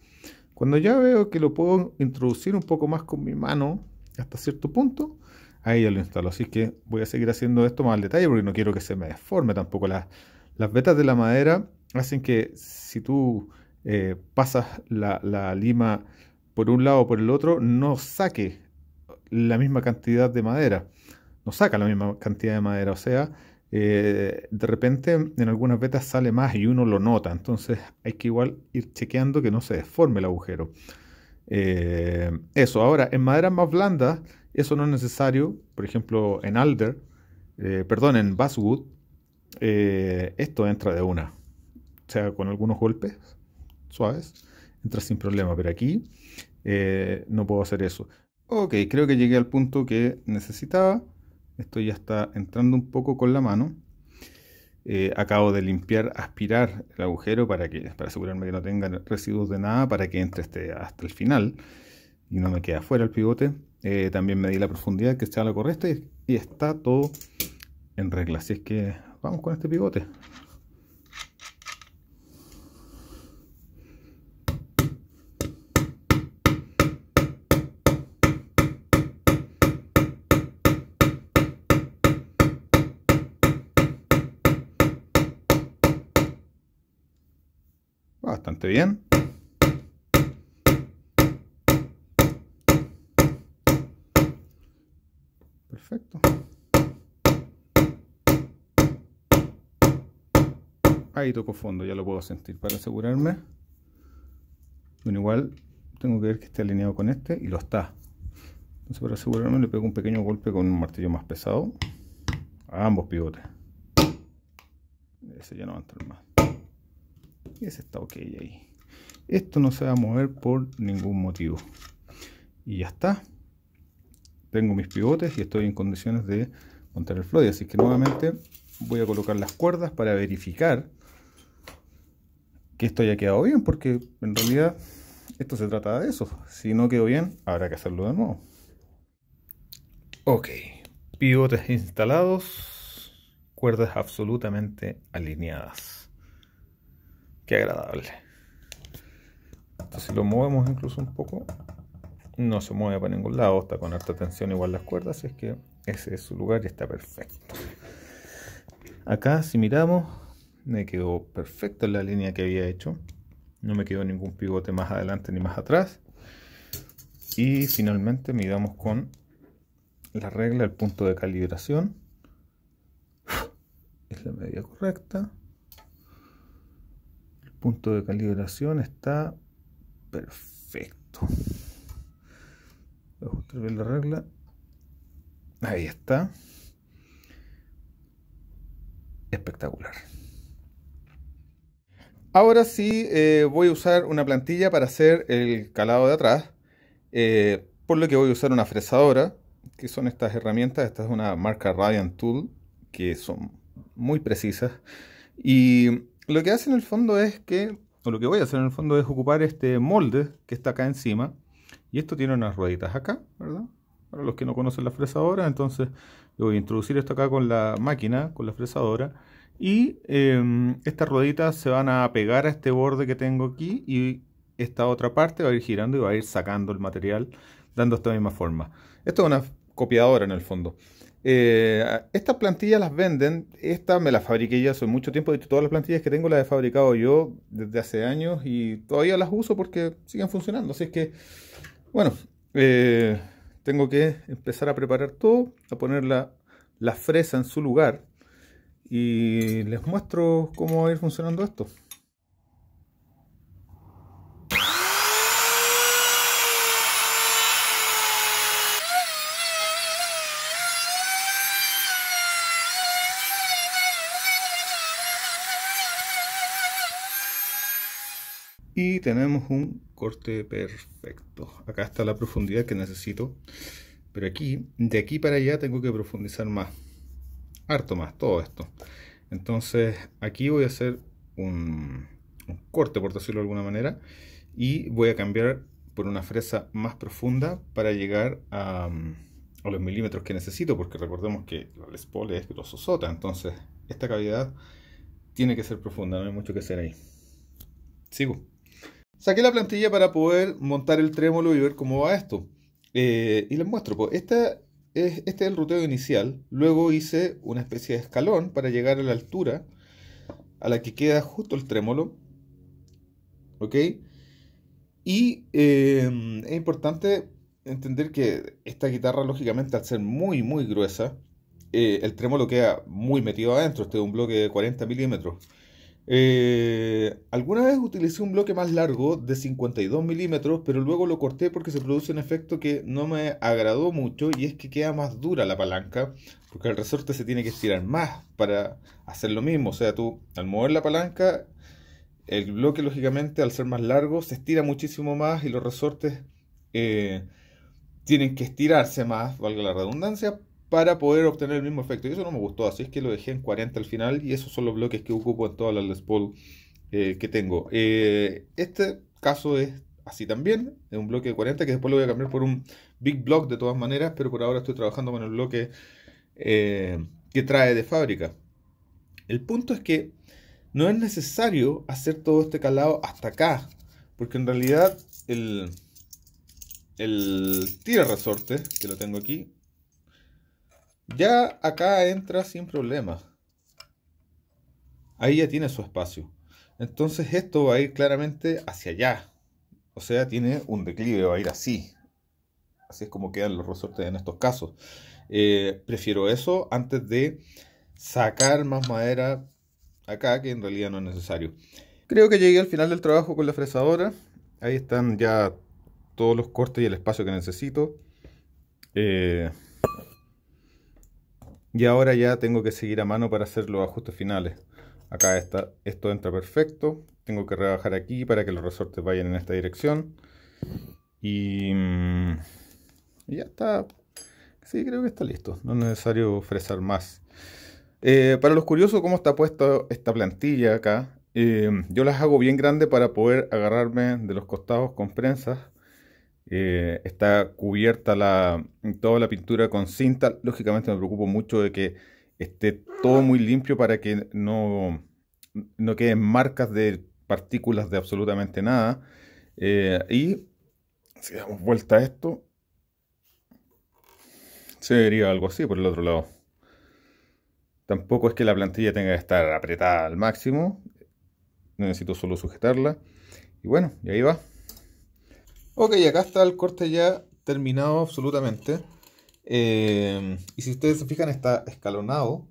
Cuando ya veo que lo puedo introducir un poco más con mi mano hasta cierto punto, ahí ya lo instalo. Así que voy a seguir haciendo esto más al detalle porque no quiero que se me deforme tampoco. Las, las vetas de la madera hacen que si tú eh, pasas la, la, lima por un lado o por el otro, no saque la misma cantidad de madera. No saca la misma cantidad de madera. O sea, eh, de repente en algunas vetas sale más y uno lo nota, entonces hay que igual ir chequeando que no se deforme el agujero. Eh, eso, ahora, en maderas más blandas, eso no es necesario, por ejemplo, en alder, eh, perdón, en basswood, esto entra de una, o sea, con algunos golpes suaves, entra sin problema, pero aquí no puedo hacer eso. Ok, creo que llegué al punto que necesitaba. Esto ya está entrando un poco con la mano. Eh, acabo de limpiar, aspirar el agujero para, que, para asegurarme que no tenga residuos de nada, para que entre este, hasta el final y no me quede afuera el pivote. Eh, también medí la profundidad que sea la correcta y, y está todo en regla. Así es que vamos con este pivote. bien. Perfecto. Ahí toco fondo, ya lo puedo sentir para asegurarme. Bueno, igual tengo que ver que esté alineado con este y lo está. Entonces para asegurarme le pego un pequeño golpe con un martillo más pesado a ambos pivotes. Ese ya no va a entrar más ese está ok ahí esto no se va a mover por ningún motivo y ya está tengo mis pivotes y estoy en condiciones de montar el floyd así que nuevamente voy a colocar las cuerdas para verificar que esto haya quedado bien porque en realidad esto se trata de eso si no quedó bien habrá que hacerlo de nuevo ok pivotes instalados cuerdas absolutamente alineadas Qué agradable. Entonces lo movemos incluso un poco. No se mueve para ningún lado, está con alta tensión igual las cuerdas, así es que ese es su lugar y está perfecto. Acá si miramos, me quedó perfecta la línea que había hecho. No me quedó ningún pivote más adelante ni más atrás. Y finalmente miramos con la regla, el punto de calibración. Es la medida correcta punto de calibración está perfecto. Voy a ajustar bien la regla. Ahí está. Espectacular. Ahora sí eh, voy a usar una plantilla para hacer el calado de atrás. Eh, por lo que voy a usar una fresadora. Que son estas herramientas. Esta es una marca Radiant Tool. Que son muy precisas. Y lo que hace en el fondo es que, o lo que voy a hacer en el fondo es ocupar este molde que está acá encima. Y esto tiene unas rueditas acá, ¿verdad? Para los que no conocen la fresadora, entonces voy a introducir esto acá con la máquina, con la fresadora. Y em, estas rueditas se van a pegar a este borde que tengo aquí y esta otra parte va a ir girando y va a ir sacando el material dando esta misma forma. Esto es una copiadora en el fondo. Eh, estas plantillas las venden, esta me la fabriqué ya hace mucho tiempo, todas las plantillas que tengo las he fabricado yo desde hace años y todavía las uso porque siguen funcionando. Así es que, bueno, eh, tengo que empezar a preparar todo, a poner la, la fresa en su lugar y les muestro cómo va a ir funcionando esto. y tenemos un corte perfecto acá está la profundidad que necesito pero aquí de aquí para allá tengo que profundizar más harto más todo esto entonces aquí voy a hacer un, corte por decirlo de alguna manera y voy a cambiar por una fresa más profunda para llegar a, mm, los milímetros que necesito porque recordemos que la Les es sota. entonces esta cavidad tiene que ser profunda, no hay mucho que hacer ahí. Sigo. Saqué la plantilla para poder montar el trémolo y ver cómo va esto. Eh, y les muestro, pues, es, este es el ruteo inicial. Luego hice una especie de escalón para llegar a la altura a la que queda justo el trémolo. ¿Ok? Y eh, es importante entender que esta guitarra, lógicamente, al ser muy, muy gruesa, eh, el trémolo queda muy metido adentro. Este es un bloque de 40 milímetros. Eh, alguna vez utilicé un bloque más largo de 52 milímetros, pero luego lo corté porque se produce un efecto que no me agradó mucho y es que queda más dura la palanca, porque el resorte se tiene que estirar más para hacer lo mismo. O sea, tú al mover la palanca, el bloque lógicamente al ser más largo se estira muchísimo más y los resortes eh, tienen que estirarse más, valga la redundancia, para poder obtener el mismo efecto. Y eso no me gustó, así es que lo dejé en 40 al final y esos son los bloques que ocupo en todas las Les eh, que tengo. Eh, este caso es así también, es un bloque de 40 que después lo voy a cambiar por un Big Block de todas maneras, pero por ahora estoy trabajando con el bloque eh, que trae de fábrica. El punto es que no es necesario hacer todo este calado hasta acá, porque en realidad el, el tira resorte, que lo tengo aquí, ya acá entra sin problemas. Ahí ya tiene su espacio. Entonces esto va a ir claramente hacia allá. O sea, tiene un declive, va a ir así. Así es como quedan los resortes en estos casos. Eh, prefiero eso antes de sacar más madera acá, que en realidad no es necesario. Creo que llegué al final del trabajo con la fresadora. Ahí están ya todos los cortes y el espacio que necesito. Eh, y ahora ya tengo que seguir a mano para hacer los ajustes finales. Acá está, esto entra perfecto. Tengo que rebajar aquí para que los resortes vayan en esta dirección. Y, mm, ya está. Sí, creo que está listo. No es necesario fresar más. Eh, para los curiosos cómo está puesta esta plantilla acá, eh, yo las hago bien grande para poder agarrarme de los costados con prensas eh, está cubierta toda la pintura con cinta. Lógicamente me preocupo mucho de que esté todo muy limpio para que no, queden marcas de partículas de absolutamente nada. Eh, y si damos vuelta a esto, se vería algo así por el otro lado. Tampoco es que la plantilla tenga que estar apretada al máximo. Necesito solo sujetarla. Y bueno, y ahí va. Ok, acá está el corte ya terminado absolutamente. Eh, y si ustedes se fijan, está escalonado.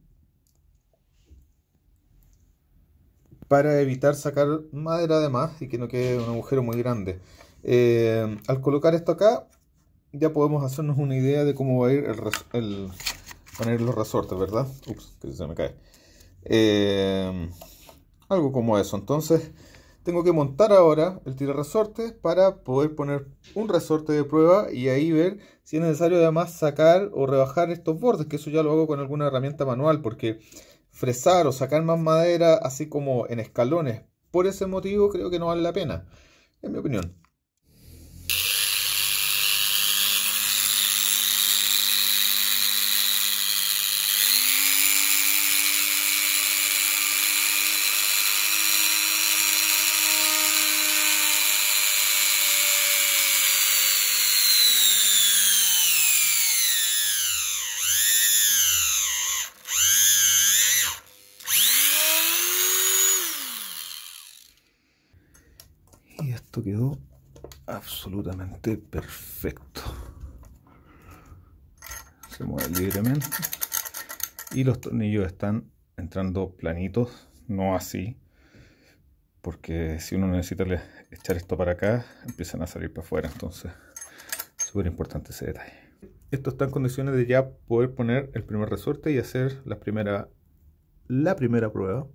Para evitar sacar madera de más y que no quede un agujero muy grande. Eh, al colocar esto acá, ya podemos hacernos una idea de cómo va a ir el, poner los resortes, ¿verdad? Ups, que se me cae. Eh, algo como eso. Entonces, tengo que montar ahora el tirarresorte para poder poner un resorte de prueba y ahí ver si es necesario además sacar o rebajar estos bordes, que eso ya lo hago con alguna herramienta manual, porque fresar o sacar más madera así como en escalones, por ese motivo creo que no vale la pena, en mi opinión. absolutamente perfecto. Se mueve libremente. Y los tornillos están entrando planitos, no así. Porque si uno necesita echar esto para acá, empiezan a salir para afuera. Entonces, súper importante ese detalle. Esto está en condiciones de ya poder poner el primer resorte y hacer la primera, la primera prueba.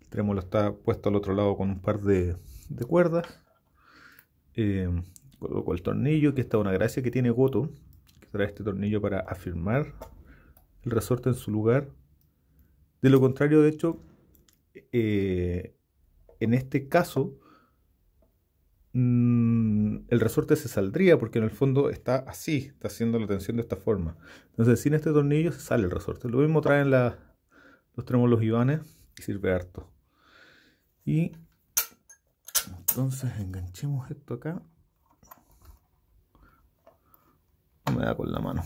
El trémolo está puesto al otro lado con un par de cuerdas eh, el tornillo, que está una gracia que tiene Goto, que trae este tornillo para afirmar el resorte en su lugar. De lo contrario, de hecho, eh, en este caso, mm, el resorte se saldría porque en el fondo está así, está haciendo la tensión de esta forma. Entonces, sin este tornillo se sale el resorte. Lo mismo traen la, los tremolos Ivanes y sirve harto. Y entonces enganchemos esto acá. No me da con la mano.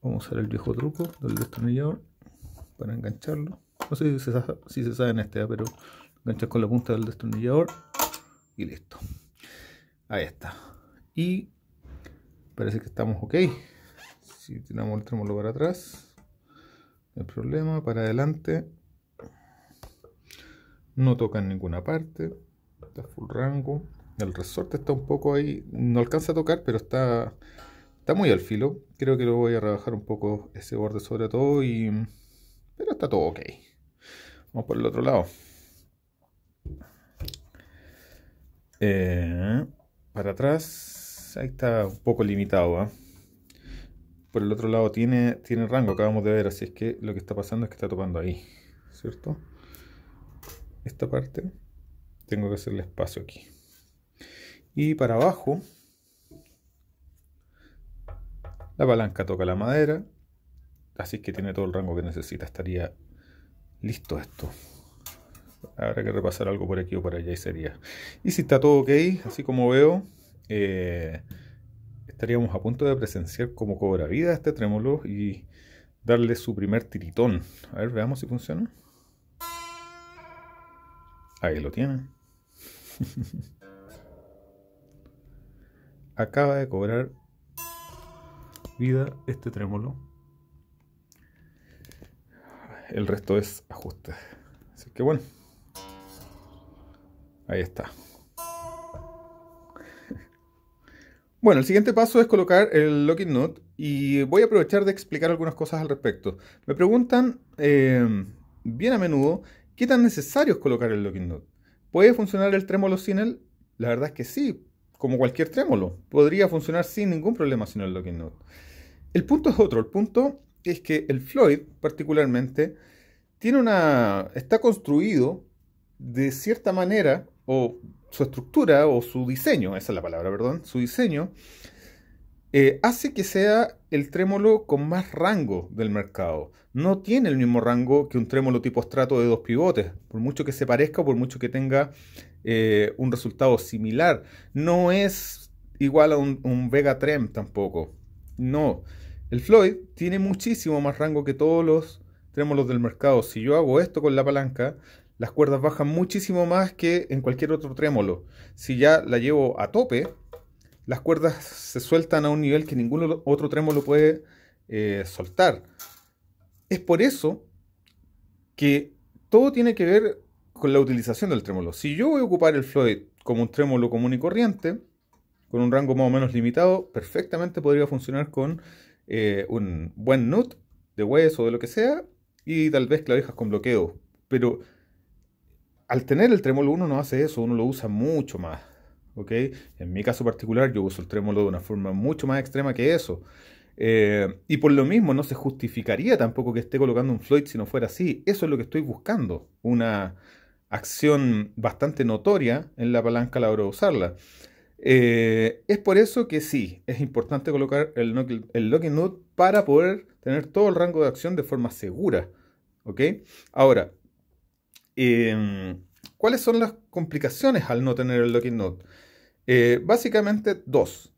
Vamos a usar el viejo truco del destornillador para engancharlo. No sé si se sabe, en este, ¿eh? pero enganchas con la punta del destornillador y listo. Ahí está. Y parece que estamos ok. Si tiramos el trémolo para atrás, no hay problema. Para adelante, no toca en ninguna parte, está full rango. El resorte está un poco ahí, no alcanza a tocar, pero está, está muy al filo. Creo que lo voy a rebajar un poco ese borde sobre todo, y, pero está todo ok. Vamos por el otro lado. Eh, para atrás, ahí está un poco limitado. ¿ah? Por el otro lado tiene, tiene rango, acabamos de ver, así es que lo que está pasando es que está topando ahí, ¿cierto? esta parte, tengo que hacerle espacio aquí. Y para abajo, la palanca toca la madera, así que tiene todo el rango que necesita. Estaría listo esto. Habrá que repasar algo por aquí o por allá y sería. Y si está todo ok, así como veo, eh, estaríamos a punto de presenciar cómo cobra vida este trémolo y darle su primer tiritón. A ver, veamos si funciona. Ahí lo tienen. Acaba de cobrar vida este trémolo. El resto es ajuste. Así que bueno. Ahí está. Bueno, el siguiente paso es colocar el locking nut y voy a aprovechar de explicar algunas cosas al respecto. Me preguntan eh, bien a menudo ¿Qué tan necesario es colocar el locking nut? ¿Puede funcionar el trémolo sin él? La verdad es que sí, como cualquier trémolo. Podría funcionar sin ningún problema sin el locking Note. El punto es otro. El punto es que el Floyd, particularmente, tiene una, está construido de cierta manera, o su estructura, o su diseño, esa es la palabra, perdón, su diseño, eh, hace que sea el trémolo con más rango del mercado. No tiene el mismo rango que un trémolo tipo estrato de dos pivotes, por mucho que se parezca o por mucho que tenga eh, un resultado similar. No es igual a un, un Vega Trem tampoco. No. El Floyd tiene muchísimo más rango que todos los trémolos del mercado. Si yo hago esto con la palanca, las cuerdas bajan muchísimo más que en cualquier otro trémolo. Si ya la llevo a tope, las cuerdas se sueltan a un nivel que ningún otro trémolo puede eh, soltar. Es por eso que todo tiene que ver con la utilización del trémolo. Si yo voy a ocupar el Floyd como un trémolo común y corriente, con un rango más o menos limitado, perfectamente podría funcionar con eh, un buen nut de hueso o de lo que sea, y tal vez clavijas con bloqueo. Pero al tener el trémolo uno no hace eso, uno lo usa mucho más. En mi caso particular yo uso el trémolo de una forma mucho más extrema que eso. Eh, y por lo mismo no se justificaría tampoco que esté colocando un Floyd si no fuera así. Eso es lo que estoy buscando. Una acción bastante notoria en la palanca a la hora de usarla. Eh, es por eso que sí, es importante colocar el, locking Note para poder tener todo el rango de acción de forma segura. Ahora, em, ¿cuáles son las complicaciones al no tener el locking Note? Eh, básicamente dos.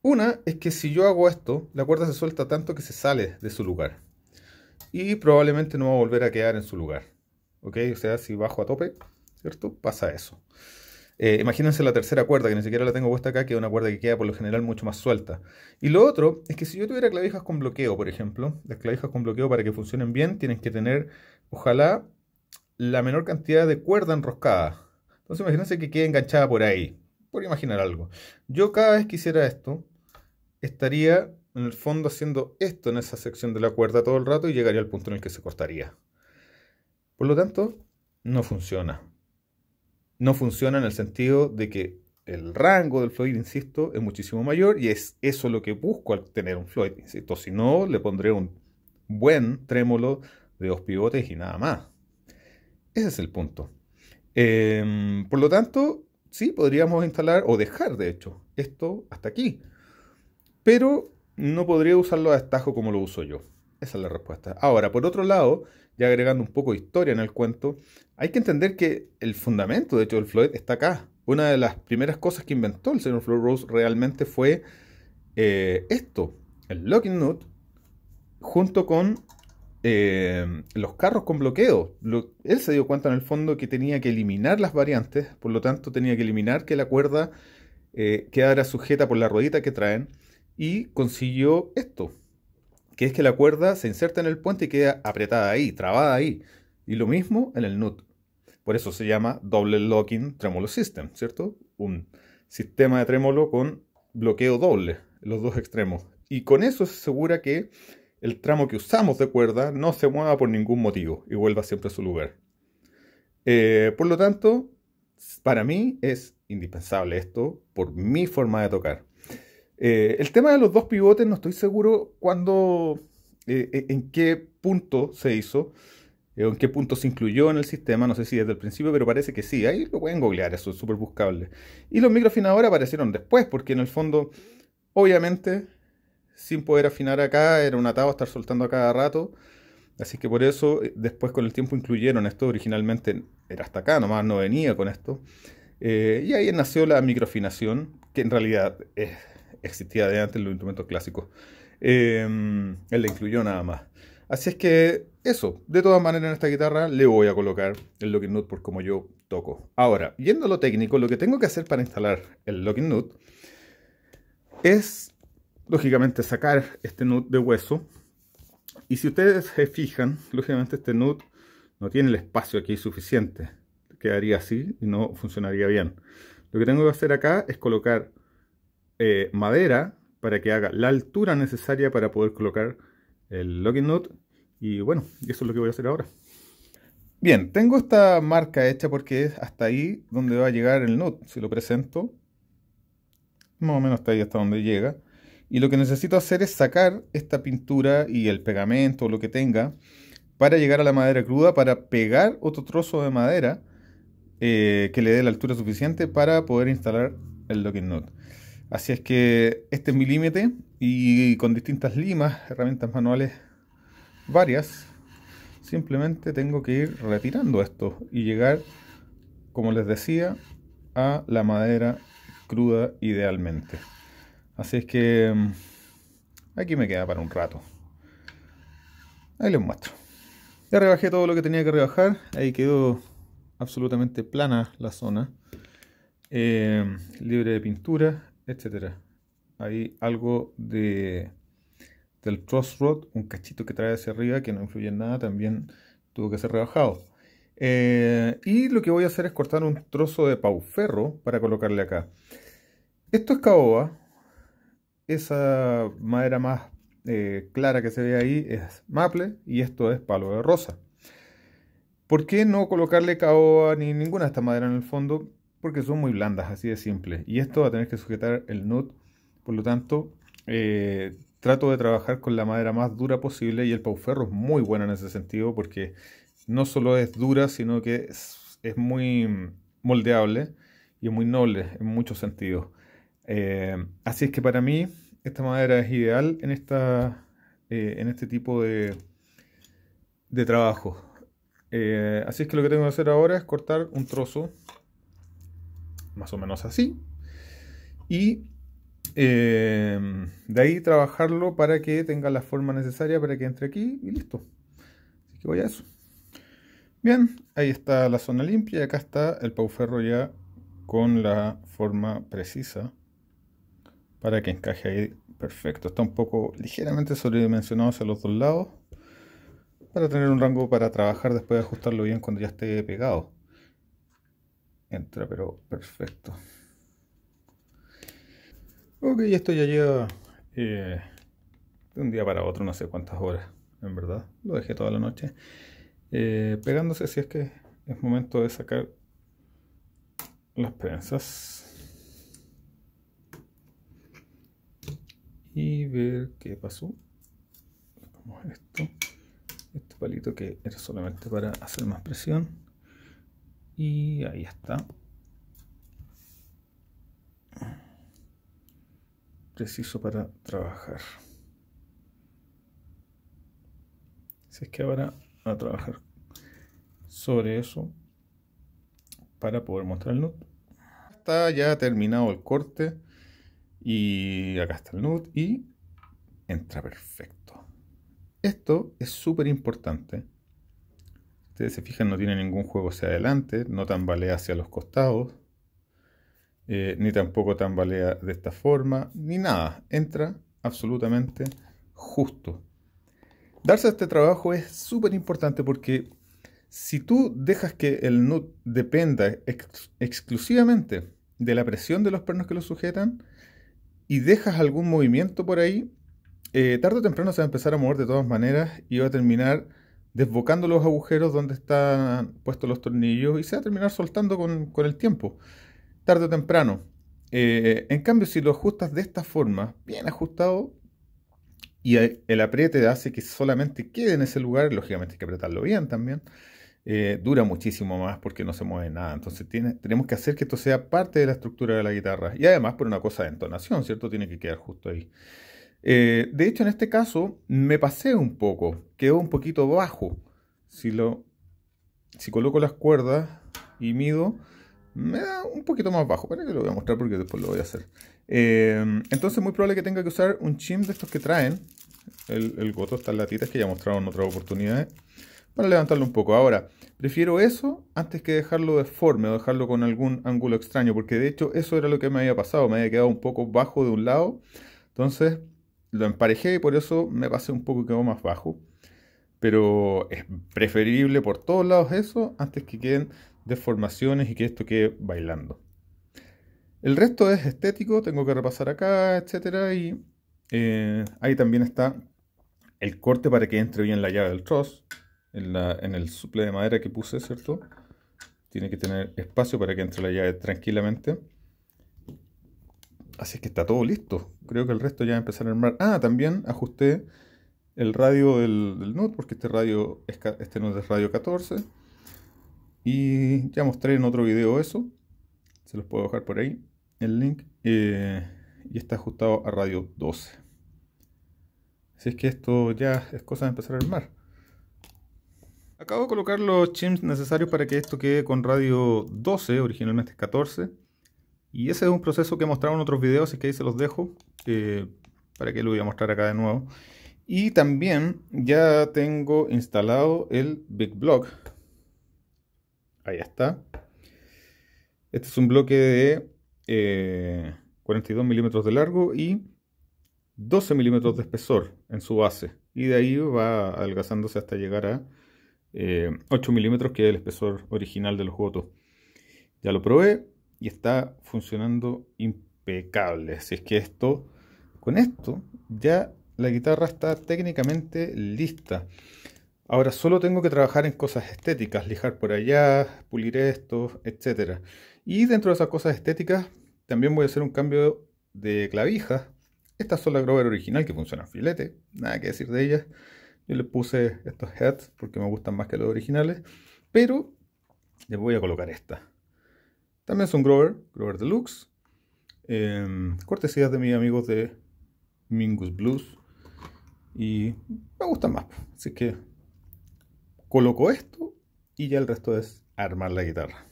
Una es que si yo hago esto, la cuerda se suelta tanto que se sale de su lugar. Y probablemente no va a volver a quedar en su lugar. ¿Ok? O sea, si bajo a tope, ¿cierto? Pasa eso. Eh, imagínense la tercera cuerda, que ni siquiera la tengo puesta acá, que es una cuerda que queda por lo general mucho más suelta. Y lo otro es que si yo tuviera clavijas con bloqueo, por ejemplo, las clavijas con bloqueo para que funcionen bien tienen que tener, ojalá, la menor cantidad de cuerda enroscada. Entonces imagínense que quede enganchada por ahí, por imaginar algo. Yo cada vez que hiciera esto, estaría en el fondo haciendo esto en esa sección de la cuerda todo el rato y llegaría al punto en el que se cortaría. Por lo tanto, no funciona. No funciona en el sentido de que el rango del Floyd, insisto, es muchísimo mayor y es eso lo que busco al tener un Floyd, insisto. Si no, le pondré un buen trémolo de dos pivotes y nada más. Ese es el punto. Em, por lo tanto, sí, podríamos instalar o dejar, de hecho, esto hasta aquí. Pero no podría usarlo a estajo como lo uso yo. Esa es la respuesta. Ahora, por otro lado, ya agregando un poco de historia en el cuento, hay que entender que el fundamento, de hecho, del Floyd está acá. Una de las primeras cosas que inventó el señor Floyd Rose realmente fue eh, esto, el locking Note. junto con Em, los carros con bloqueo. él se dio cuenta en el fondo que tenía que eliminar las variantes, por lo tanto tenía que eliminar que la cuerda eh, quedara sujeta por la ruedita que traen y consiguió esto, que es que la cuerda se inserta en el puente y queda apretada ahí, trabada ahí. Y lo mismo en el nut. Por eso se llama Double Locking Tremolo System, ¿cierto? Un sistema de trémolo con bloqueo doble, los dos extremos. Y con eso se asegura que el tramo que usamos de cuerda no se mueva por ningún motivo y vuelva siempre a su lugar. Eh, por lo tanto, para mí es indispensable esto por mi forma de tocar. Eh, el tema de los dos pivotes no estoy seguro cuándo, eh, en qué punto se hizo, en qué punto se incluyó en el sistema, no sé si desde el principio, pero parece que sí, ahí lo pueden googlear, eso es súper buscable. Y los microfinadores aparecieron después, porque en el fondo, obviamente, sin poder afinar acá, era un atado estar soltando a cada rato. Así que por eso eh, después con el tiempo incluyeron esto, originalmente era hasta acá, nomás no venía con esto. Eh, y ahí nació la microfinación, que en realidad eh, existía de antes en los instrumentos clásicos. Em, él le incluyó nada más. Así es que eso, de todas maneras en esta guitarra le voy a colocar el locking nut por como yo toco. Ahora, yendo a lo técnico, lo que tengo que hacer para instalar el locking nut es lógicamente sacar este nut de hueso. Y si ustedes se fijan, lógicamente este nut no tiene el espacio aquí suficiente. Quedaría así y no funcionaría bien. Lo que tengo que hacer acá es colocar eh, madera para que haga la altura necesaria para poder colocar el locking nut. Y bueno, eso es lo que voy a hacer ahora. Bien, tengo esta marca hecha porque es hasta ahí donde va a llegar el nut. Si lo presento, más o menos hasta ahí hasta donde llega. Y lo que necesito hacer es sacar esta pintura y el pegamento o lo que tenga para llegar a la madera cruda, para pegar otro trozo de madera eh, que le dé la altura suficiente para poder instalar el locking nut. Así es que este es mi límite y con distintas limas, herramientas manuales varias, simplemente tengo que ir retirando esto y llegar, como les decía, a la madera cruda idealmente. Así es que mm, aquí me queda para un rato. Ahí les muestro. Ya rebajé todo lo que tenía que rebajar. Ahí quedó absolutamente plana la zona. Em, libre de pintura, etcétera. Ahí algo de del rod, un cachito que trae hacia arriba que no influye en nada, también tuvo que ser rebajado. Eh, y lo que voy a hacer es cortar un trozo de pauferro para colocarle acá. Esto es caoba, esa madera más eh, clara que se ve ahí es maple y esto es palo de rosa. ¿Por qué no colocarle caoba ni ninguna de estas maderas en el fondo? Porque son muy blandas, así de simple. Y esto va a tener que sujetar el nut, por lo tanto, eh, trato de trabajar con la madera más dura posible y el pauferro es muy bueno en ese sentido porque no solo es dura, sino que es, es muy moldeable y es muy noble en muchos sentidos. Eh, así es que para mí esta madera es ideal en, eh, en este tipo de, de trabajo. Eh, así es que lo que tengo que hacer ahora es cortar un trozo, más o menos así, y de ahí trabajarlo para que tenga la forma necesaria para que entre aquí y listo. Así que voy a eso. Bien, ahí está la zona limpia y acá está el pauferro ya con la forma precisa para que encaje ahí perfecto. Está un poco ligeramente sobredimensionado hacia los dos lados para tener un rango para trabajar después de ajustarlo bien cuando ya esté pegado. Entra, pero perfecto. Ok, esto ya lleva eh, de un día para otro, no sé cuántas horas, en verdad. Lo dejé toda la noche. Eh, pegándose si es que es momento de sacar las prensas. y ver qué pasó. Vamos a esto. Este palito que era solamente para hacer más presión. Y ahí está. Preciso para trabajar. Si es que ahora a trabajar sobre eso para poder mostrar el nudo. Está ya terminado el corte. Y acá está el nut, y entra perfecto. Esto es súper importante. Ustedes se fijan, no tiene ningún juego hacia adelante, no tambalea hacia los costados, eh, ni tampoco tambalea de esta forma, ni nada. Entra absolutamente justo. Darse este trabajo es súper importante porque si tú dejas que el nut dependa exclusivamente de la presión de los pernos que lo sujetan, y dejas algún movimiento por ahí, eh, tarde o temprano se va a empezar a mover de todas maneras y va a terminar desbocando los agujeros donde están puestos los tornillos y se va a terminar soltando con, con el tiempo, tarde o temprano. Eh, en cambio, si lo ajustas de esta forma, bien ajustado, y el apriete hace que solamente quede en ese lugar, lógicamente hay que apretarlo bien también, eh, dura muchísimo más porque no se mueve nada. Entonces tenemos que hacer que esto sea parte de la estructura de la guitarra. Y además por una cosa de entonación, ¿cierto? Tiene que quedar justo ahí. Eh, de hecho, en este caso me pasé un poco, quedó un poquito bajo. Si, lo, si coloco las cuerdas y mido, me da un poquito más bajo. Para que lo voy a mostrar porque después lo voy a hacer. Eh, entonces, muy probable que tenga que usar un chim de estos que traen. El, el goto, estas latitas que ya mostraron en otras oportunidades para levantarlo un poco. Ahora, prefiero eso antes que dejarlo deforme o dejarlo con algún ángulo extraño, porque de hecho eso era lo que me había pasado, me había quedado un poco bajo de un lado, entonces lo emparejé y por eso me pasé un poco y quedó más bajo. Pero es preferible por todos lados eso antes que queden deformaciones y que esto quede bailando. El resto es estético, tengo que repasar acá, etcétera, y eh, ahí también está el corte para que entre bien la llave del trozo en, el suple de madera que puse, ¿cierto? Tiene que tener espacio para que entre la llave tranquilamente. Así que está todo listo. Creo que el resto ya va a empezar a armar. Ah, también ajusté el radio del, del NUT, porque este radio este NUT es radio 14. Y ya mostré en otro video eso. Se los puedo dejar por ahí el link. Eh, y está ajustado a radio 12. Así es que esto ya es cosa de empezar a armar. Acabo de colocar los chips necesarios para que esto quede con radio 12, originalmente es 14. Y ese es un proceso que he mostrado en otros videos, así que ahí se los dejo, eh, para que lo voy a mostrar acá de nuevo. Y también ya tengo instalado el Big Block. Ahí está. Este es un bloque de 42 eh, milímetros de largo y 12 milímetros de espesor en su base. Y de ahí va adelgazándose hasta llegar a 8 eh, milímetros, que es el espesor original de los votos. Ya lo probé y está funcionando impecable. Así es que esto, con esto, ya la guitarra está técnicamente lista. Ahora solo tengo que trabajar en cosas estéticas, lijar por allá, pulir esto, etc. Y dentro de esas cosas estéticas también voy a hacer un cambio de clavijas. Estas son las Grover original que funciona filete, nada que decir de ellas le puse estos heads porque me gustan más que los originales. Pero le voy a colocar esta. También son Grover, Grover Deluxe. Em, cortesías de mis amigos de Mingus Blues. Y me gustan más. Pues. Así que coloco esto y ya el resto es armar la guitarra.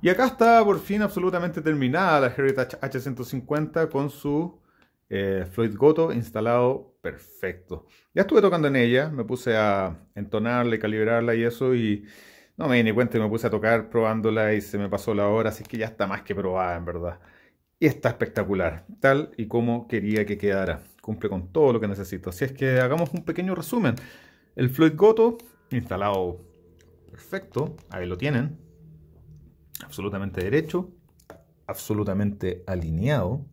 Y acá está por fin absolutamente terminada la Heritage H150 con su eh, Floyd Goto instalado perfecto. Ya estuve tocando en ella, me puse a entonarla calibrarla y eso y no me di ni cuenta y me puse a tocar probándola y se me pasó la hora, así que ya está más que probada en verdad. Y está espectacular, tal y como quería que quedara. Cumple con todo lo que necesito. Así es que hagamos un pequeño resumen. El Floyd Goto instalado perfecto, ahí lo tienen. Absolutamente derecho, absolutamente alineado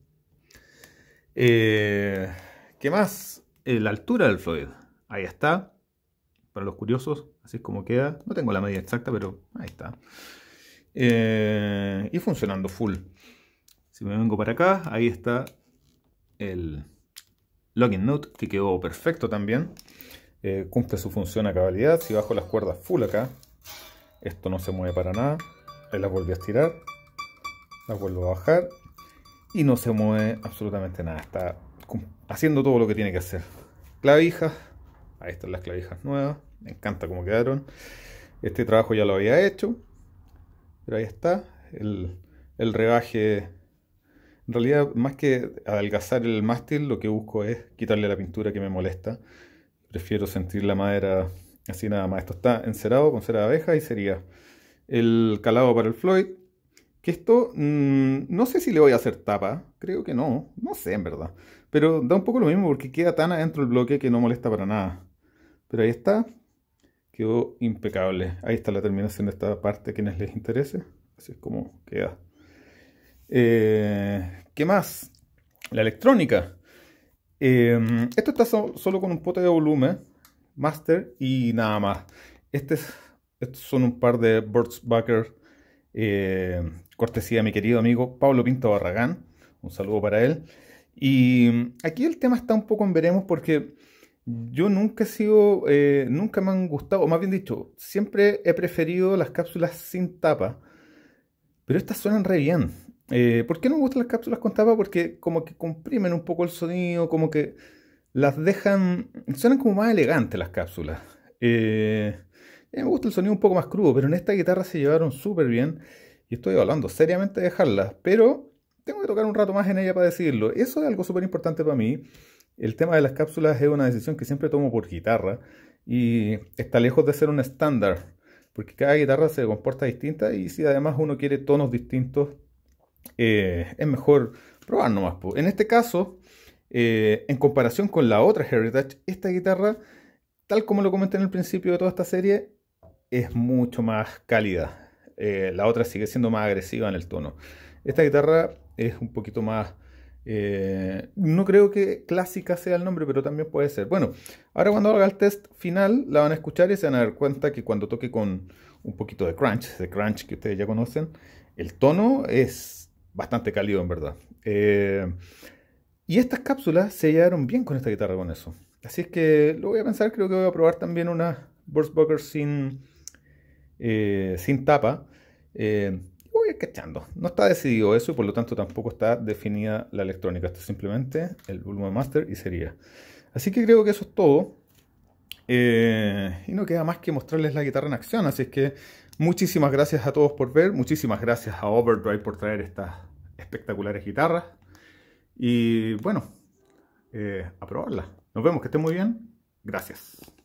eh, ¿Qué más? Eh, la altura del Floyd. Ahí está. Para los curiosos, así es como queda. No tengo la medida exacta, pero ahí está. Eh, y funcionando full. Si me vengo para acá, ahí está el login note que quedó perfecto también. cumple su función a cabalidad. Si bajo las cuerdas full acá, esto no se mueve para nada. Ahí las vuelvo a estirar. Las vuelvo a bajar y no se mueve absolutamente nada. Está haciendo todo lo que tiene que hacer. Clavijas, ahí están las clavijas nuevas. Me encanta cómo quedaron. Este trabajo ya lo había hecho. Pero ahí está. El, el rebaje. En realidad, más que adelgazar el mástil, lo que busco es quitarle la pintura que me molesta. Prefiero sentir la madera así nada más. Esto está encerado con cera de abeja y sería el calado para el Floyd que esto, mm, no sé si le voy a hacer tapa, creo que no, no sé en verdad, pero da un poco lo mismo porque queda tan adentro el bloque que no molesta para nada. Pero ahí está, quedó impecable. Ahí está la terminación de esta parte, quienes les interese, así es como queda. Eh, ¿Qué más? La electrónica. Em, esto está solo con un pote de volumen, master y nada más. Este estos son un par de Burt's eh, cortesía de mi querido amigo Pablo Pinto Barragán. Un saludo para él. Y aquí el tema está un poco en veremos porque yo nunca he sido, eh, nunca me han gustado, o más bien dicho, siempre he preferido las cápsulas sin tapa. Pero estas suenan re bien. Eh, ¿Por qué no me gustan las cápsulas con tapa? Porque como que comprimen un poco el sonido, como que las dejan, suenan como más elegantes las cápsulas. Eh, me gusta el sonido un poco más crudo, pero en esta guitarra se llevaron súper bien. Y estoy hablando seriamente de dejarla, pero tengo que tocar un rato más en ella para decirlo. Eso es algo súper importante para mí. El tema de las cápsulas es una decisión que siempre tomo por guitarra y está lejos de ser un estándar, porque cada guitarra se comporta distinta y si además uno quiere tonos distintos, eh, es mejor probar nomás. En este caso, eh, en comparación con la otra Heritage, esta guitarra, tal como lo comenté en el principio de toda esta serie, es mucho más cálida. Eh, la otra sigue siendo más agresiva en el tono. Esta guitarra es un poquito más... Eh, no creo que clásica sea el nombre, pero también puede ser. Bueno, ahora cuando haga el test final la van a escuchar y se van a dar cuenta que cuando toque con un poquito de crunch, De crunch que ustedes ya conocen, el tono es bastante cálido en verdad. Eh, y estas cápsulas se llevaron bien con esta guitarra con eso. Así es que lo voy a pensar, creo que voy a probar también una Bucker sin eh, sin tapa, eh, voy a ir cachando. No está decidido eso y por lo tanto tampoco está definida la electrónica. Esto es simplemente el volumen master y sería. Así que creo que eso es todo. Eh, y no queda más que mostrarles la guitarra en acción. Así que muchísimas gracias a todos por ver. Muchísimas gracias a Overdrive por traer estas espectaculares guitarras. Y bueno, a probarla. Nos vemos, que esté muy bien. Gracias.